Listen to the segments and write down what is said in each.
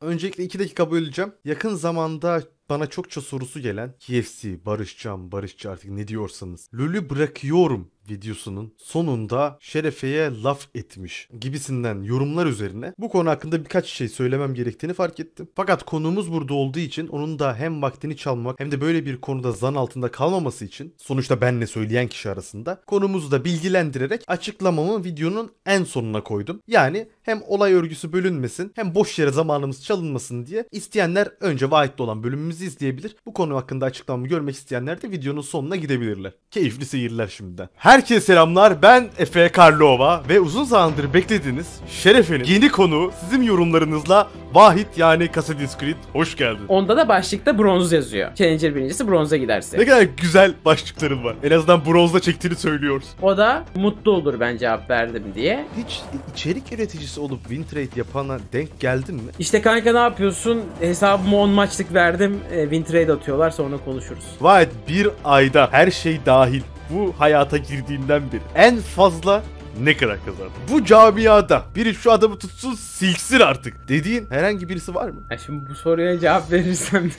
Öncelikle 2 dakika böleceğim. Yakın zamanda bana çokça sorusu gelen KFC, Barışcan, Barışçı artık ne diyorsanız. Lülü bırakıyorum videosunun sonunda Şerefe'ye laf etmiş gibisinden yorumlar üzerine bu konu hakkında birkaç şey söylemem gerektiğini fark ettim. Fakat konuğumuz burada olduğu için onun da hem vaktini çalmak hem de böyle bir konuda zan altında kalmaması için sonuçta benle söyleyen kişi arasında konumuzu da bilgilendirerek açıklamamı videonun en sonuna koydum. Yani hem olay örgüsü bölünmesin hem boş yere zamanımız çalınmasın diye isteyenler önce vaatli olan bölümümüzü izleyebilir. Bu konu hakkında açıklamamı görmek isteyenler de videonun sonuna gidebilirler. Keyifli seyirler şimdiden. Her Herkese selamlar ben Efe Karlova ve uzun zamandır beklediğiniz Şerefe'nin yeni konu. sizin yorumlarınızla Vahit yani Kasadis hoş geldin. Onda da başlıkta bronz yazıyor. Challenger birincisi bronza giderse. Ne kadar güzel başlıkların var. En azından bronzda çektiğini söylüyoruz. O da mutlu olur ben cevap verdim diye. Hiç içerik üreticisi olup win trade yapana denk geldin mi? İşte kanka ne yapıyorsun? Hesabıma 10 maçlık verdim. E, win trade atıyorlar sonra konuşuruz. Vahit bir ayda her şey dahil bu hayata girdiğinden beri en fazla ne kadar kazandı? Bu camiada biri şu adamı tutsun silsin artık dediğin herhangi birisi var mı? Ya şimdi bu soruya cevap verirsem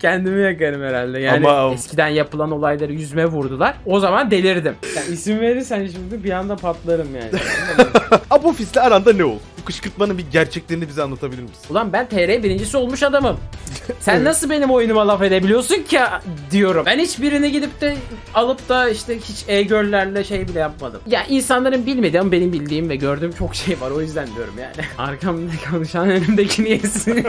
kendimi yakarım herhalde. Yani Ama... eskiden yapılan olayları yüzme vurdular. O zaman delirdim. Yani isim verirsen şimdi bir anda patlarım yani. Abofis'le aranda ne oldu? Bu kışkırtmanın bir gerçeklerini bize anlatabilir misin? Ulan ben TR birincisi olmuş adamım. Sen evet. nasıl benim oyunuma laf edebiliyorsun ki diyorum. Ben hiçbirini gidip de alıp da işte hiç e-görlerle şey bile yapmadım. Ya insanların benim bilmediğim benim bildiğim ve gördüğüm çok şey var o yüzden diyorum yani. Arkamda konuşan önümdekini yesin.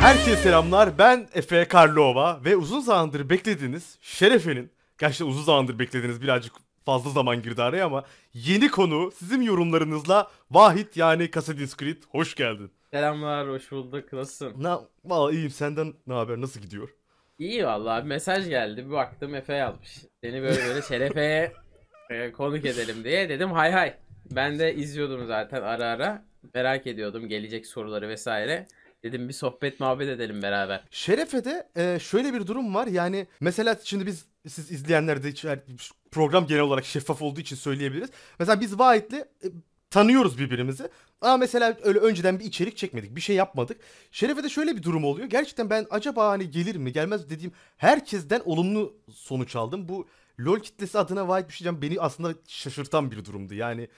Herkese selamlar. Ben Efe Karlova ve uzun zamandır beklediğiniz Şerefe'nin Gerçekten uzun zamandır beklediniz birazcık fazla zaman girdi araya ama yeni konu sizin yorumlarınızla Vahit yani Kasadis Creed hoş geldin. Selamlar, hoş bulduk. Nasılsın? Na, valla iyiyim. Senden ne haber? Nasıl gidiyor? İyi vallahi mesaj geldi. Bir baktım Efe yazmış. Seni böyle böyle şerefe e, konuk edelim diye dedim hay hay. Ben de izliyordum zaten ara ara. Merak ediyordum gelecek soruları vesaire. Dedim bir sohbet muhabbet edelim beraber. Şerefe'de e, şöyle bir durum var. Yani mesela şimdi biz siz izleyenler de program genel olarak şeffaf olduğu için söyleyebiliriz. Mesela biz Vahit'le e, tanıyoruz birbirimizi. Ama mesela öyle önceden bir içerik çekmedik. Bir şey yapmadık. Şeref'e de şöyle bir durum oluyor. Gerçekten ben acaba hani gelir mi gelmez mi dediğim herkesten olumlu sonuç aldım. Bu LoL kitlesi adına Vahit bir şey diyeceğim. Beni aslında şaşırtan bir durumdu. Yani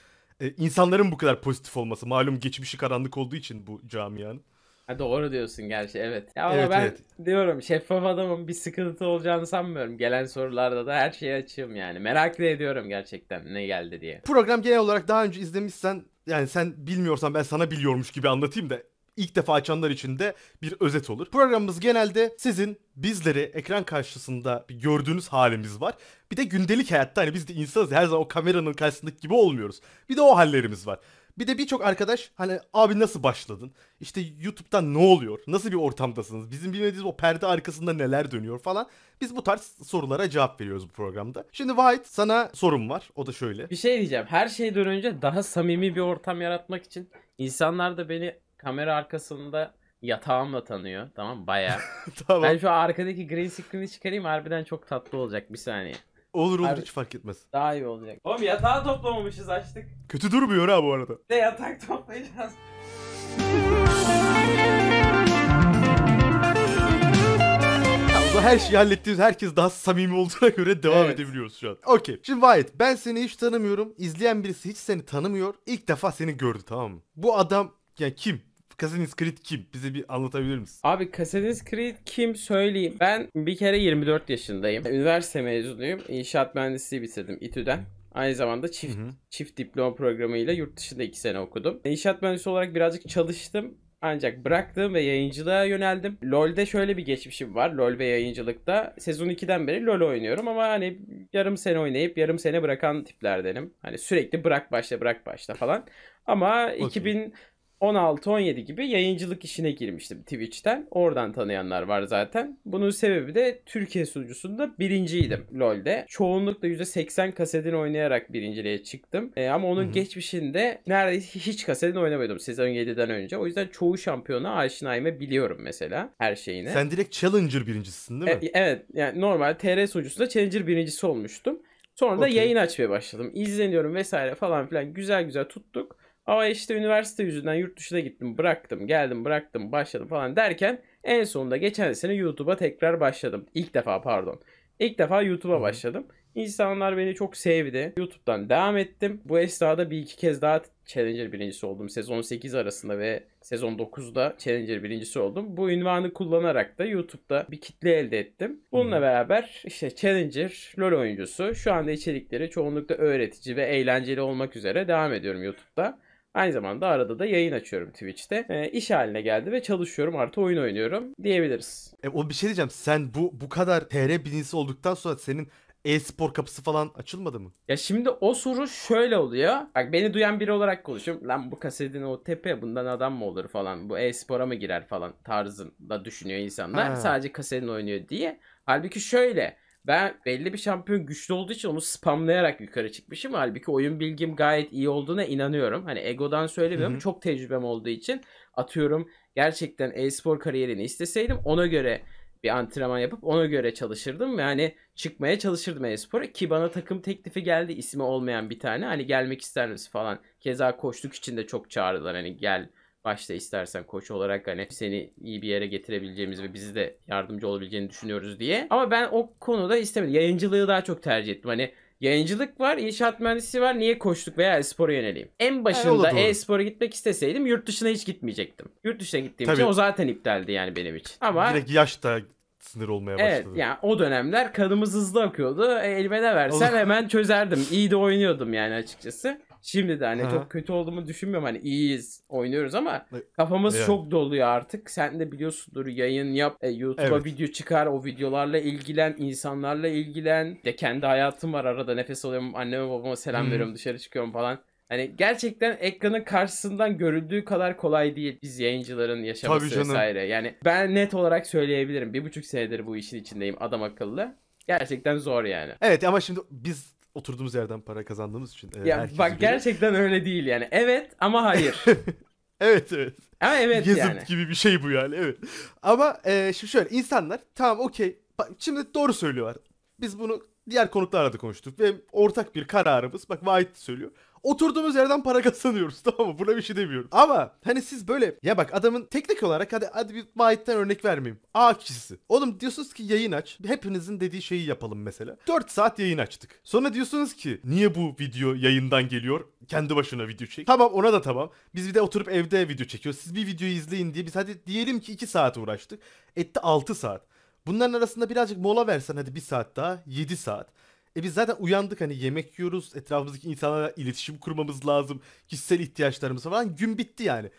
e, insanların bu kadar pozitif olması. Malum geçmişi karanlık olduğu için bu camianın. Ha doğru diyorsun gerçi evet. Ya ama evet, ben evet. diyorum şeffaf adamın bir sıkıntı olacağını sanmıyorum. Gelen sorularda da her şeyi açığım yani. Merakla ediyorum gerçekten ne geldi diye. Program genel olarak daha önce izlemişsen yani sen bilmiyorsan ben sana biliyormuş gibi anlatayım da ilk defa açanlar için de bir özet olur. Programımız genelde sizin bizleri ekran karşısında gördüğünüz halimiz var. Bir de gündelik hayatta hani biz de insanız her zaman o kameranın karşısındaki gibi olmuyoruz. Bir de o hallerimiz var. Bir de birçok arkadaş hani abi nasıl başladın? İşte YouTube'dan ne oluyor? Nasıl bir ortamdasınız? Bizim bilmediğimiz o perde arkasında neler dönüyor falan. Biz bu tarz sorulara cevap veriyoruz bu programda. Şimdi White sana sorum var. O da şöyle. Bir şey diyeceğim. Her şeyden önce daha samimi bir ortam yaratmak için insanlar da beni kamera arkasında yatağımla tanıyor. Tamam baya. tamam. Ben şu arkadaki green screen'i çıkarayım harbiden çok tatlı olacak. Bir saniye. Olur olur Abi- hiç fark etmez. Daha iyi olacak. Oğlum yatağı toplamamışız açtık. Kötü durmuyor ha bu arada. de yatak toplayacağız. Tamam, bu her şeyi hallettiğimiz herkes daha samimi olduğuna göre devam Evet. edebiliyoruz şu an. Okey. Şimdi Vahit ben seni hiç tanımıyorum. İzleyen birisi hiç seni tanımıyor. İlk defa seni gördü tamam mı? Bu adam yani kim? Assassin's Creed kim? Bize bir anlatabilir misin? Abi Assassin's Creed kim söyleyeyim. Ben bir kere 24 yaşındayım. Üniversite mezunuyum. İnşaat mühendisliği bitirdim İTÜ'den. Aynı zamanda çift hı hı. çift diploma programıyla yurt dışında 2 sene okudum. İnşaat mühendisi olarak birazcık çalıştım. Ancak bıraktım ve yayıncılığa yöneldim. LoL'de şöyle bir geçmişim var. LoL ve yayıncılıkta. Sezon 2'den beri LoL oynuyorum ama hani yarım sene oynayıp yarım sene bırakan tiplerdenim. Hani sürekli bırak başla bırak başla falan. Ama okay. 2000 16-17 gibi yayıncılık işine girmiştim Twitch'ten. Oradan tanıyanlar var zaten. Bunun sebebi de Türkiye sunucusunda birinciydim LoL'de. Çoğunlukla %80 kasetin oynayarak birinciliğe çıktım. E, ama onun Hı-hı. geçmişinde neredeyse hiç kasetin oynamıyordum sezon 7'den önce. O yüzden çoğu şampiyona aşinayım biliyorum mesela her şeyine. Sen direkt Challenger birincisisin değil mi? E, evet. Yani normal TR sunucusunda Challenger birincisi olmuştum. Sonra da yayın açmaya başladım. İzleniyorum vesaire falan filan güzel güzel tuttuk. Ama işte üniversite yüzünden yurt dışına gittim, bıraktım, geldim, bıraktım, başladım falan derken en sonunda geçen sene YouTube'a tekrar başladım. İlk defa pardon. İlk defa YouTube'a başladım. İnsanlar beni çok sevdi. YouTube'dan devam ettim. Bu esnada bir iki kez daha Challenger birincisi oldum. Sezon 8 arasında ve sezon 9'da Challenger birincisi oldum. Bu ünvanı kullanarak da YouTube'da bir kitle elde ettim. Bununla beraber işte Challenger, LoL oyuncusu. Şu anda içerikleri çoğunlukla öğretici ve eğlenceli olmak üzere devam ediyorum YouTube'da. Aynı zamanda arada da yayın açıyorum Twitch'te. E, iş haline geldi ve çalışıyorum artı oyun oynuyorum diyebiliriz. E, o bir şey diyeceğim. Sen bu bu kadar TR bilinci olduktan sonra senin e-spor kapısı falan açılmadı mı? Ya şimdi o soru şöyle oluyor. Bak beni duyan biri olarak konuşuyorum. Lan bu kasetin o tepe bundan adam mı olur falan. Bu e-spora mı girer falan tarzında düşünüyor insanlar. Ha. Sadece kasetin oynuyor diye. Halbuki şöyle ben belli bir şampiyon güçlü olduğu için onu spamlayarak yukarı çıkmışım. Halbuki oyun bilgim gayet iyi olduğuna inanıyorum. Hani egodan söylemiyorum. Hı hı. Çok tecrübem olduğu için atıyorum gerçekten e-spor kariyerini isteseydim ona göre bir antrenman yapıp ona göre çalışırdım. Yani çıkmaya çalışırdım e-spora ki bana takım teklifi geldi ismi olmayan bir tane. Hani gelmek ister misin falan. Keza koştuk için de çok çağırdılar hani gel başta istersen koç olarak hani seni iyi bir yere getirebileceğimiz ve bizi de yardımcı olabileceğini düşünüyoruz diye. Ama ben o konuda istemedim. Yayıncılığı daha çok tercih ettim. Hani Yayıncılık var, inşaat mühendisliği var. Niye koçluk veya espora spora yöneleyim? En başında e, e gitmek isteseydim yurt dışına hiç gitmeyecektim. Yurt dışına gittiğim Tabii. için o zaten iptaldi yani benim için. Ama direkt yaş sınır olmaya başladı. Evet yani o dönemler kanımız hızlı akıyordu. E, elime ne versen hemen çözerdim. İyi de oynuyordum yani açıkçası. Şimdi de hani Aha. çok kötü olduğumu düşünmüyorum. Hani iyiyiz, oynuyoruz ama kafamız yani. çok doluyor artık. Sen de biliyorsundur yayın yap, e, YouTube'a evet. video çıkar, o videolarla ilgilen, insanlarla ilgilen. De kendi hayatım var arada nefes alıyorum, anneme babama selam hmm. veriyorum, dışarı çıkıyorum falan. Hani gerçekten ekranın karşısından görüldüğü kadar kolay değil biz yayıncıların yaşaması vesaire. Yani ben net olarak söyleyebilirim. Bir buçuk senedir bu işin içindeyim adam akıllı. Gerçekten zor yani. Evet ama şimdi biz oturduğumuz yerden para kazandığımız için. E, ya bak göre. gerçekten öyle değil yani. Evet ama hayır. evet evet. Ama evet Yazıt yani. gibi bir şey bu yani evet. Ama e, şimdi şöyle insanlar tamam okey. Şimdi doğru söylüyorlar. Biz bunu diğer konuklarla da konuştuk. Ve ortak bir kararımız bak Vahit söylüyor oturduğumuz yerden para kazanıyoruz tamam mı? Buna bir şey demiyorum. Ama hani siz böyle ya bak adamın teknik olarak hadi hadi bir Mahit'ten örnek vermeyeyim. A kişisi. Oğlum diyorsunuz ki yayın aç. Hepinizin dediği şeyi yapalım mesela. 4 saat yayın açtık. Sonra diyorsunuz ki niye bu video yayından geliyor? Kendi başına video çek. Tamam ona da tamam. Biz bir de oturup evde video çekiyoruz. Siz bir videoyu izleyin diye biz hadi diyelim ki 2 saat uğraştık. Etti 6 saat. Bunların arasında birazcık mola versen hadi 1 saat daha 7 saat. E biz zaten uyandık hani yemek yiyoruz. Etrafımızdaki insanlarla iletişim kurmamız lazım. Kişisel ihtiyaçlarımız falan. Hani gün bitti yani.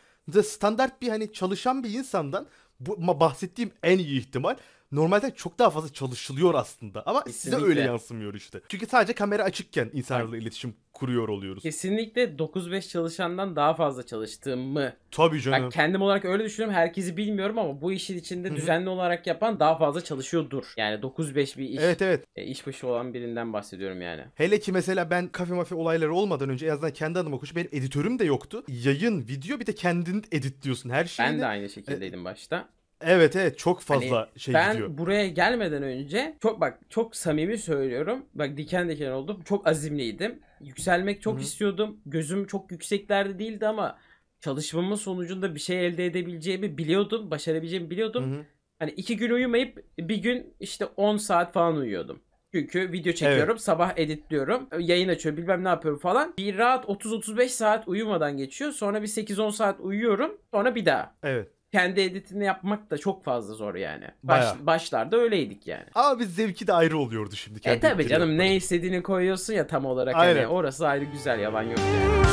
Standart bir hani çalışan bir insandan bu bahsettiğim en iyi ihtimal Normalde çok daha fazla çalışılıyor aslında. Ama Kesinlikle. size öyle yansımıyor işte. Çünkü sadece kamera açıkken insanlarla iletişim kuruyor oluyoruz. Kesinlikle 9-5 çalışandan daha fazla çalıştığımı. Tabii canım. Ben kendim olarak öyle düşünüyorum. Herkesi bilmiyorum ama bu işin içinde düzenli olarak yapan daha fazla çalışıyordur. Yani 9-5 bir iş. Evet evet. E, iş başı olan birinden bahsediyorum yani. Hele ki mesela ben kafe mafi olayları olmadan önce en azından kendi adıma koşup benim editörüm de yoktu. Yayın, video bir de kendin editliyorsun her şeyi. Ben de aynı şekildeydim e, başta. Evet evet çok hani fazla hani şey ben gidiyor. Ben buraya gelmeden önce çok bak çok samimi söylüyorum. Bak diken diken oldum. Çok azimliydim. Yükselmek çok hı istiyordum. Gözüm çok yükseklerde değildi ama çalışmamın sonucunda bir şey elde edebileceğimi biliyordum. Başarabileceğimi biliyordum. hı Hani iki gün uyumayıp bir gün işte 10 saat falan uyuyordum. Çünkü video çekiyorum, evet. sabah editliyorum, yayın açıyorum, bilmem ne yapıyorum falan. Bir rahat 30-35 saat uyumadan geçiyor. Sonra bir 8-10 saat uyuyorum. Sonra bir daha. Evet kendi editini yapmak da çok fazla zor yani. Baş, Bayağı. başlarda öyleydik yani. Ama biz zevki de ayrı oluyordu şimdi. E tabi canım yapmadım. ne istediğini koyuyorsun ya tam olarak. Hani Aynen. Hani orası ayrı güzel yalan yok yani.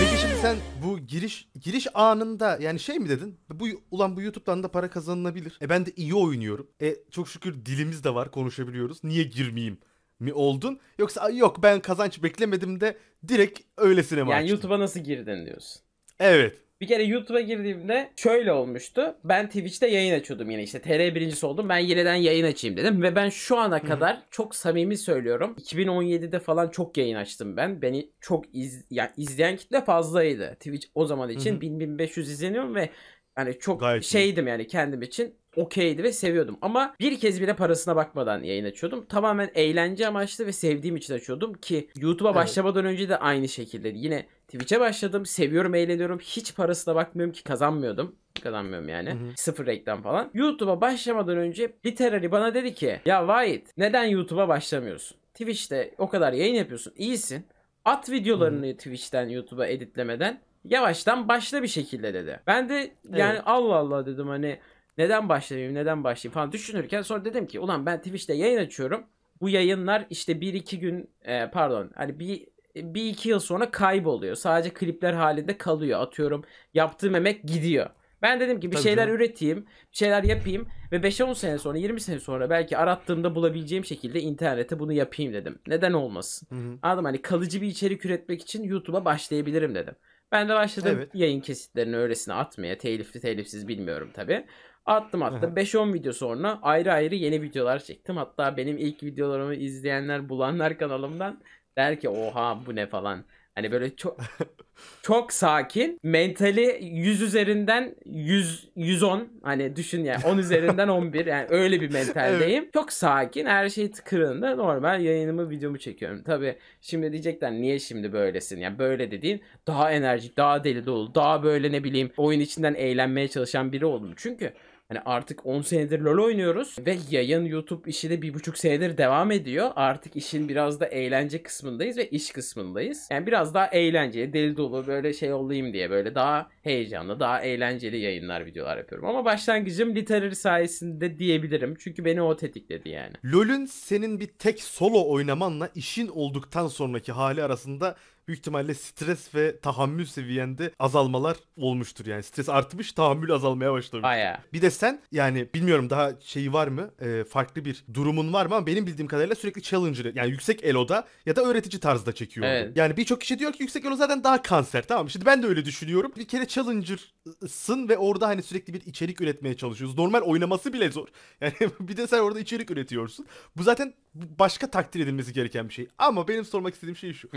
Peki şimdi sen bu giriş giriş anında yani şey mi dedin? Bu ulan bu YouTube'dan da para kazanılabilir. E ben de iyi oynuyorum. E çok şükür dilimiz de var, konuşabiliyoruz. Niye girmeyeyim mi oldun? Yoksa yok ben kazanç beklemedim de direkt öylesine mi Yani YouTube'a nasıl girdin diyorsun. Evet. Bir kere YouTube'a girdiğimde şöyle olmuştu. Ben Twitch'te yayın açıyordum yine işte. TR birincisi oldum. Ben yeniden yayın açayım dedim. Ve ben şu ana kadar çok samimi söylüyorum. 2017'de falan çok yayın açtım ben. Beni çok iz, yani izleyen kitle fazlaydı. Twitch o zaman için 1000-1500 izleniyorum ve yani çok Gayet şeydim iyi. yani kendim için okeydi ve seviyordum. Ama bir kez bile parasına bakmadan yayın açıyordum. Tamamen eğlence amaçlı ve sevdiğim için açıyordum ki YouTube'a evet. başlamadan önce de aynı şekilde. Yine Twitch'e başladım. Seviyorum, eğleniyorum. Hiç parasına bakmıyorum ki kazanmıyordum. Kazanmıyorum yani. Hı hı. Sıfır reklam falan. YouTube'a başlamadan önce Literary bana dedi ki ya Vahit neden YouTube'a başlamıyorsun? Twitch'te o kadar yayın yapıyorsun. iyisin. At videolarını hı. Twitch'ten YouTube'a editlemeden yavaştan başla bir şekilde dedi. Ben de yani evet. Allah Allah dedim hani neden başlayayım neden başlayayım falan düşünürken sonra dedim ki ulan ben Twitch'te yayın açıyorum. Bu yayınlar işte 1-2 gün e, pardon hani bir bir iki yıl sonra kayboluyor. Sadece klipler halinde kalıyor. Atıyorum yaptığım emek gidiyor. Ben dedim ki bir Tabii şeyler canım. üreteyim, bir şeyler yapayım ve 5-10 sene sonra, 20 sene sonra belki arattığımda bulabileceğim şekilde internete bunu yapayım dedim. Neden olmasın? Hı hı. Anladım hani kalıcı bir içerik üretmek için YouTube'a başlayabilirim dedim. Ben de başladım evet. yayın kesitlerini öylesine atmaya. Telifli telifsiz bilmiyorum tabi. Attım attım. 5-10 video sonra ayrı ayrı yeni videolar çektim. Hatta benim ilk videolarımı izleyenler bulanlar kanalımdan der ki oha bu ne falan Hani böyle çok çok sakin. Mentali 100 üzerinden 100 110 hani düşün yani 10 üzerinden 11 yani öyle bir mentaldeyim. Evet. Çok sakin. Her şey tıkırında normal yayınımı videomu çekiyorum. Tabi şimdi diyecekler niye şimdi böylesin? Yani böyle dediğin daha enerjik, daha deli dolu, daha böyle ne bileyim oyun içinden eğlenmeye çalışan biri oldum. Çünkü Hani artık 10 senedir LoL oynuyoruz ve yayın YouTube işi de bir buçuk senedir devam ediyor. Artık işin biraz da eğlence kısmındayız ve iş kısmındayız. Yani biraz daha eğlenceli, deli dolu böyle şey olayım diye böyle daha heyecanlı, daha eğlenceli yayınlar, videolar yapıyorum. Ama başlangıcım literary sayesinde diyebilirim. Çünkü beni o tetikledi yani. LoL'ün senin bir tek solo oynamanla işin olduktan sonraki hali arasında büyük ihtimalle stres ve tahammül seviyende azalmalar olmuştur. Yani stres artmış, tahammül azalmaya başlamış. Baya. Bir de sen yani bilmiyorum daha şeyi var mı? E, farklı bir durumun var mı? Ama benim bildiğim kadarıyla sürekli challenger yani yüksek eloda ya da öğretici tarzda çekiyor. Evet. Yani birçok kişi diyor ki yüksek elo zaten daha kanser tamam mı? Şimdi ben de öyle düşünüyorum. Bir kere challenger'sın ve orada hani sürekli bir içerik üretmeye çalışıyorsun. Normal oynaması bile zor. Yani bir de sen orada içerik üretiyorsun. Bu zaten başka takdir edilmesi gereken bir şey. Ama benim sormak istediğim şey şu.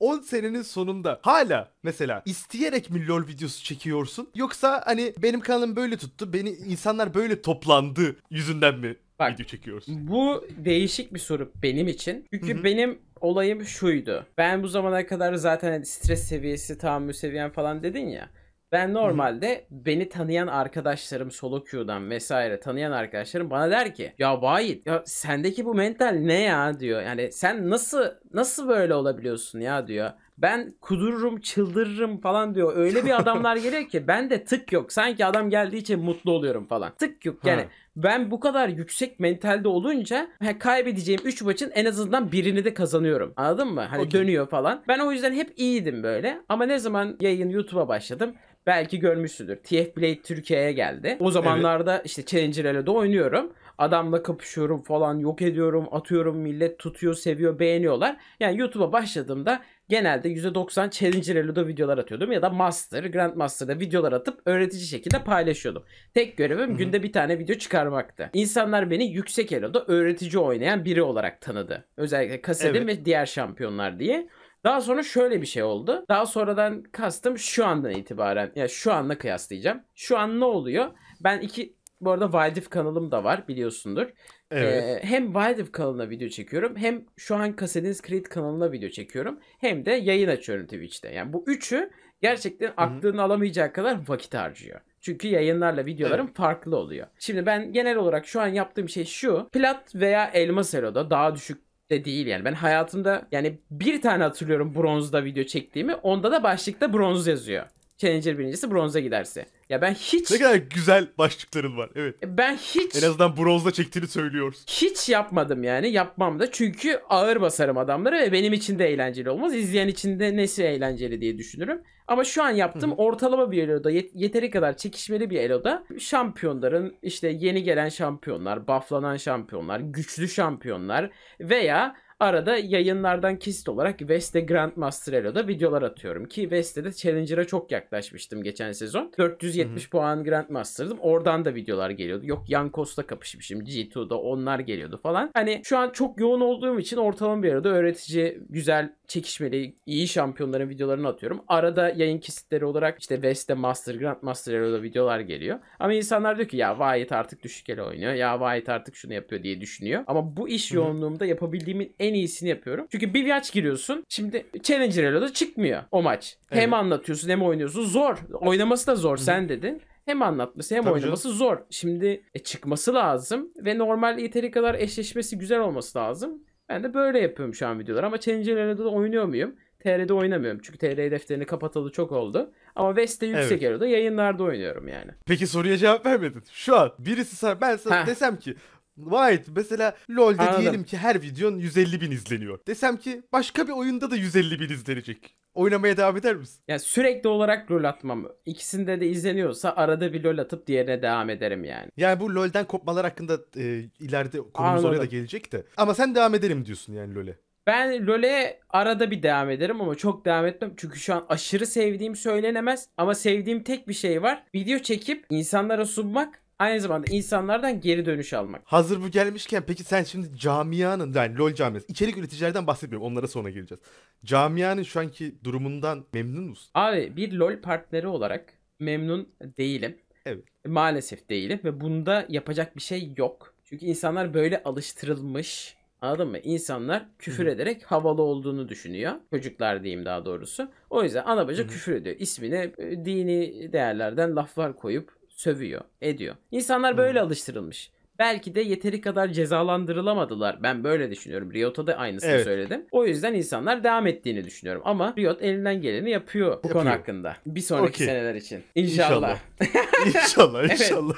10 senenin sonunda hala mesela isteyerek mi LOL videosu çekiyorsun? Yoksa hani benim kanalım böyle tuttu, beni insanlar böyle toplandı yüzünden mi Bak, video çekiyorsun? Bu değişik bir soru benim için. Çünkü Hı-hı. benim olayım şuydu. Ben bu zamana kadar zaten hani stres seviyesi, tahammül seviyen falan dedin ya. Ben normalde beni tanıyan arkadaşlarım solo queue'dan vesaire tanıyan arkadaşlarım bana der ki ya Vahit ya sendeki bu mental ne ya diyor. Yani sen nasıl nasıl böyle olabiliyorsun ya diyor ben kudururum çıldırırım falan diyor. Öyle bir adamlar geliyor ki ben de tık yok. Sanki adam geldiği için mutlu oluyorum falan. Tık yok yani. Ha. Ben bu kadar yüksek mentalde olunca he, kaybedeceğim 3 maçın en azından birini de kazanıyorum. Anladın mı? Hani okay. dönüyor falan. Ben o yüzden hep iyiydim böyle. Ama ne zaman yayın YouTube'a başladım belki görmüşsündür. TF Blade Türkiye'ye geldi. O zamanlarda evet. işte Challenger'le de oynuyorum. Adamla kapışıyorum falan, yok ediyorum, atıyorum millet tutuyor, seviyor, beğeniyorlar. Yani YouTube'a başladığımda genelde %90 Challenger Elo'da videolar atıyordum ya da Master, Grand Master'da videolar atıp öğretici şekilde paylaşıyordum. Tek görevim günde bir tane video çıkarmaktı. İnsanlar beni yüksek Elo'da öğretici oynayan biri olarak tanıdı. Özellikle Kasedim evet. ve diğer şampiyonlar diye. Daha sonra şöyle bir şey oldu. Daha sonradan kastım şu andan itibaren. Ya yani şu anla kıyaslayacağım. Şu an ne oluyor? Ben iki bu arada Wildif kanalım da var biliyorsundur. Evet. Ee, hem Wildif kanalına video çekiyorum hem şu an Kasediniz Creed kanalına video çekiyorum. Hem de yayın açıyorum Twitch'te. Yani bu üçü gerçekten aklını alamayacak kadar vakit harcıyor. Çünkü yayınlarla videolarım evet. farklı oluyor. Şimdi ben genel olarak şu an yaptığım şey şu. Plat veya Elmas Elo'da daha düşük de değil yani. Ben hayatımda yani bir tane hatırlıyorum bronzda video çektiğimi. Onda da başlıkta bronz yazıyor. Challenger birincisi bronza giderse. Ya ben hiç... Ne kadar güzel başlıkların var. Evet. E, ben hiç... En azından bronzda çektiğini söylüyoruz. Hiç yapmadım yani. Yapmam da. Çünkü ağır basarım adamları ve benim için de eğlenceli olmaz. İzleyen için de nesi eğlenceli diye düşünürüm. Ama şu an yaptım Hı-hı. ortalama bir eloda. Yet- yeteri kadar çekişmeli bir eloda. Şampiyonların işte yeni gelen şampiyonlar, bufflanan şampiyonlar, güçlü şampiyonlar veya Arada yayınlardan kesit olarak Veste Grandmaster Elo'da videolar atıyorum ki Veste'de Challenger'a çok yaklaşmıştım geçen sezon. 470 Hı-hı. puan Grandmaster'dım. Oradan da videolar geliyordu. Yok Yan Yankos'la kapışmışım. G2'da onlar geliyordu falan. Hani şu an çok yoğun olduğum için ortalama bir arada öğretici, güzel, çekişmeli, iyi şampiyonların videolarını atıyorum. Arada yayın kesitleri olarak işte Veste Master, Grandmaster Elo'da videolar geliyor. Ama insanlar diyor ki ya Vahit artık düşük ele oynuyor. Ya Vahit artık şunu yapıyor diye düşünüyor. Ama bu iş Hı-hı. yoğunluğumda yapabildiğimin en en iyisini yapıyorum. Çünkü bir maç giriyorsun. Şimdi Challenger Elo'da çıkmıyor o maç. Evet. Hem anlatıyorsun hem oynuyorsun. Zor. Oynaması da zor Hı-hı. sen dedin hem anlatması hem Tabii oynaması canım. zor. Şimdi e, çıkması lazım ve normal yeteri kadar eşleşmesi güzel olması lazım. Ben de böyle yapıyorum şu an videolar ama Challenger'da da oynuyor muyum? TR'de oynamıyorum çünkü TR defterini kapatalı çok oldu. Ama West'te yüksek evet. yayınlarda oynuyorum yani. Peki soruya cevap vermedin. Şu an birisi sana ben sana ha. desem ki Right. Mesela LoL'de Anladım. diyelim ki her videon 150 bin izleniyor. Desem ki başka bir oyunda da 150 bin izlenecek. Oynamaya devam eder misin? Ya sürekli olarak LoL atmam. İkisinde de izleniyorsa arada bir LoL atıp diğerine devam ederim yani. Yani bu LoL'den kopmalar hakkında e, ileride konumuz Anladım. oraya da gelecek de. Ama sen devam ederim diyorsun yani LoL'e. Ben LoL'e arada bir devam ederim ama çok devam etmem. Çünkü şu an aşırı sevdiğim söylenemez. Ama sevdiğim tek bir şey var. Video çekip insanlara sunmak aynı zamanda insanlardan geri dönüş almak. Hazır bu gelmişken peki sen şimdi camianın yani LOL camiası içerik üreticilerden bahsetmiyorum onlara sonra geleceğiz. Camianın şu anki durumundan memnun musun? Abi bir LOL partneri olarak memnun değilim. Evet. Maalesef değilim ve bunda yapacak bir şey yok. Çünkü insanlar böyle alıştırılmış. Anladın mı? İnsanlar küfür hı ederek havalı olduğunu düşünüyor. Çocuklar diyeyim daha doğrusu. O yüzden ana bacı küfür ediyor. İsmine dini değerlerden laflar koyup sövüyor, ediyor. İnsanlar böyle hmm. alıştırılmış. Belki de yeteri kadar cezalandırılamadılar. Ben böyle düşünüyorum. Riot'a da aynısını evet. söyledim. O yüzden insanlar devam ettiğini düşünüyorum. Ama Riot elinden geleni yapıyor bu yapıyor. konu hakkında. Bir sonraki okay. seneler için. İnşallah. İnşallah. İnşallah. inşallah.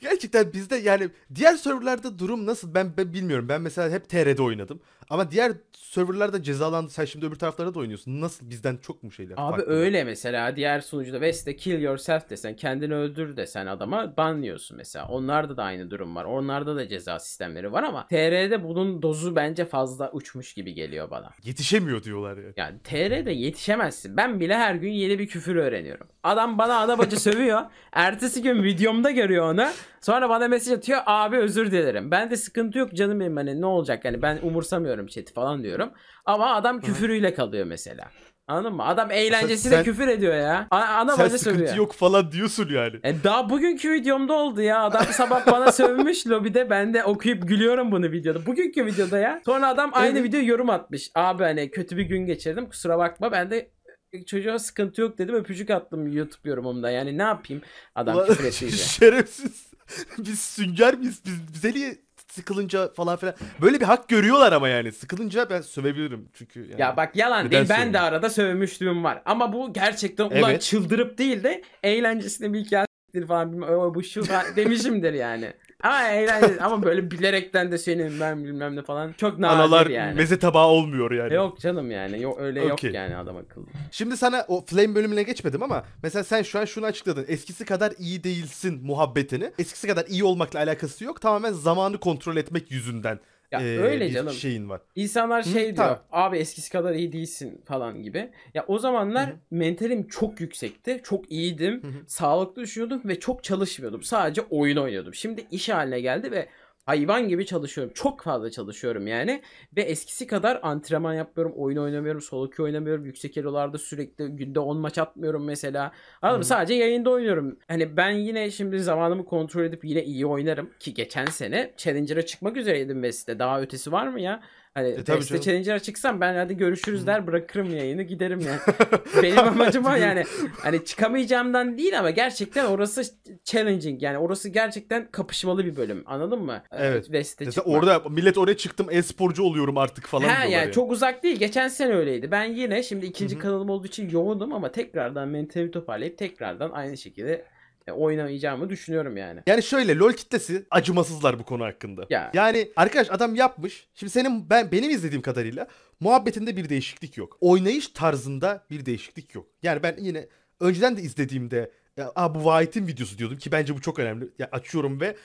Gerçekten bizde yani diğer serverlarda durum nasıl ben, ben bilmiyorum. Ben mesela hep TR'de oynadım. Ama diğer serverlarda cezalandı. Sen şimdi öbür taraflarda da oynuyorsun. Nasıl bizden çok mu şeyler? Abi farklı? öyle mesela diğer sunucuda West'te kill yourself desen kendini öldür desen adama banlıyorsun mesela. Onlarda da aynı durum var. Onlarda da ceza sistemleri var ama TR'de bunun dozu bence fazla uçmuş gibi geliyor bana. Yetişemiyor diyorlar yani. Yani TR'de yetişemezsin. Ben bile her gün yeni bir küfür öğreniyorum. Adam bana ana bacı sövüyor. Ertesi gün videomda görüyor onu. Sonra bana mesaj atıyor abi özür dilerim. Ben de sıkıntı yok canım benim hani ne olacak yani ben umursamıyorum chat'i falan diyorum. Ama adam küfürüyle kalıyor mesela. Anladın mı? Adam eğlencesiyle sen, küfür ediyor ya. Ana sen sıkıntı sövüyor. yok falan diyorsun yani. E daha bugünkü videomda oldu ya. Adam sabah bana sövmüş lobide. Ben de okuyup gülüyorum bunu videoda. Bugünkü videoda ya. Sonra adam aynı evet. video yorum atmış. Abi hani kötü bir gün geçirdim kusura bakma. Ben de e, çocuğa sıkıntı yok dedim öpücük attım YouTube yorumumda. Yani ne yapayım adam küfür ettiydi. Şerefsiz. biz sünger miyiz? Biz, bize niye sıkılınca falan filan. Böyle bir hak görüyorlar ama yani. Sıkılınca ben sövebilirim çünkü. Yani. Ya bak yalan Neden değil ben de arada sövmüşlüğüm var. Ama bu gerçekten ulan Evet. çıldırıp değil de eğlencesine bir hikaye falan o bu şu falan demişimdir yani. Ama eğlenceli ama böyle bilerekten de senin ben bilmem ne falan çok nadir Analar yani. meze tabağı olmuyor yani. Yok canım yani yok öyle okay. yok yani adam akıllı. Şimdi sana o Flame bölümüne geçmedim ama mesela sen şu an şunu açıkladın. Eskisi kadar iyi değilsin muhabbetini. Eskisi kadar iyi olmakla alakası yok. Tamamen zamanı kontrol etmek yüzünden ya e, öyle canım. şeyin var. İnsanlar Hı? şey Hı? diyor. Abi eskisi kadar iyi değilsin falan gibi. Ya o zamanlar Hı-hı. mentalim çok yüksekti. Çok iyiydim. Hı-hı. Sağlıklı düşünüyordum ve çok çalışmıyordum. Sadece oyun oynuyordum. Şimdi iş haline geldi ve hayvan gibi çalışıyorum. Çok fazla çalışıyorum yani. Ve eskisi kadar antrenman yapmıyorum. Oyun oynamıyorum. Solo oynamıyorum. Yüksek elolarda sürekli günde 10 maç atmıyorum mesela. Anladın mı? Sadece yayında oynuyorum. Hani ben yine şimdi zamanımı kontrol edip yine iyi oynarım. Ki geçen sene Challenger'a çıkmak üzereydim Vest'te. Daha ötesi var mı ya? Hani e, Teste Challenger'a çıksam ben hadi görüşürüz der bırakırım yayını giderim yani. Benim amacım o yani hani çıkamayacağımdan değil ama gerçekten orası challenging yani orası gerçekten kapışmalı bir bölüm anladın mı? Ee, evet. Teste Mesela orada millet oraya çıktım e-sporcu oluyorum artık falan He, yani, yani çok uzak değil geçen sene öyleydi. Ben yine şimdi ikinci Hı-hı. kanalım olduğu için yoğundum ama tekrardan mentalimi toparlayıp tekrardan aynı şekilde e, oynamayacağımı düşünüyorum yani. Yani şöyle LoL kitlesi acımasızlar bu konu hakkında. Ya. Yani arkadaş adam yapmış. Şimdi senin ben benim izlediğim kadarıyla muhabbetinde bir değişiklik yok. Oynayış tarzında bir değişiklik yok. Yani ben yine önceden de izlediğimde ya, e, bu White'in videosu diyordum ki bence bu çok önemli. Ya, açıyorum ve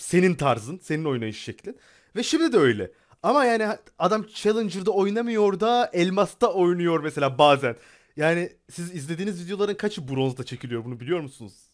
senin tarzın, senin oynayış şeklin. Ve şimdi de öyle. Ama yani adam Challenger'da oynamıyor da Elmas'ta oynuyor mesela bazen. Yani siz izlediğiniz videoların kaçı bronzda çekiliyor bunu biliyor musunuz?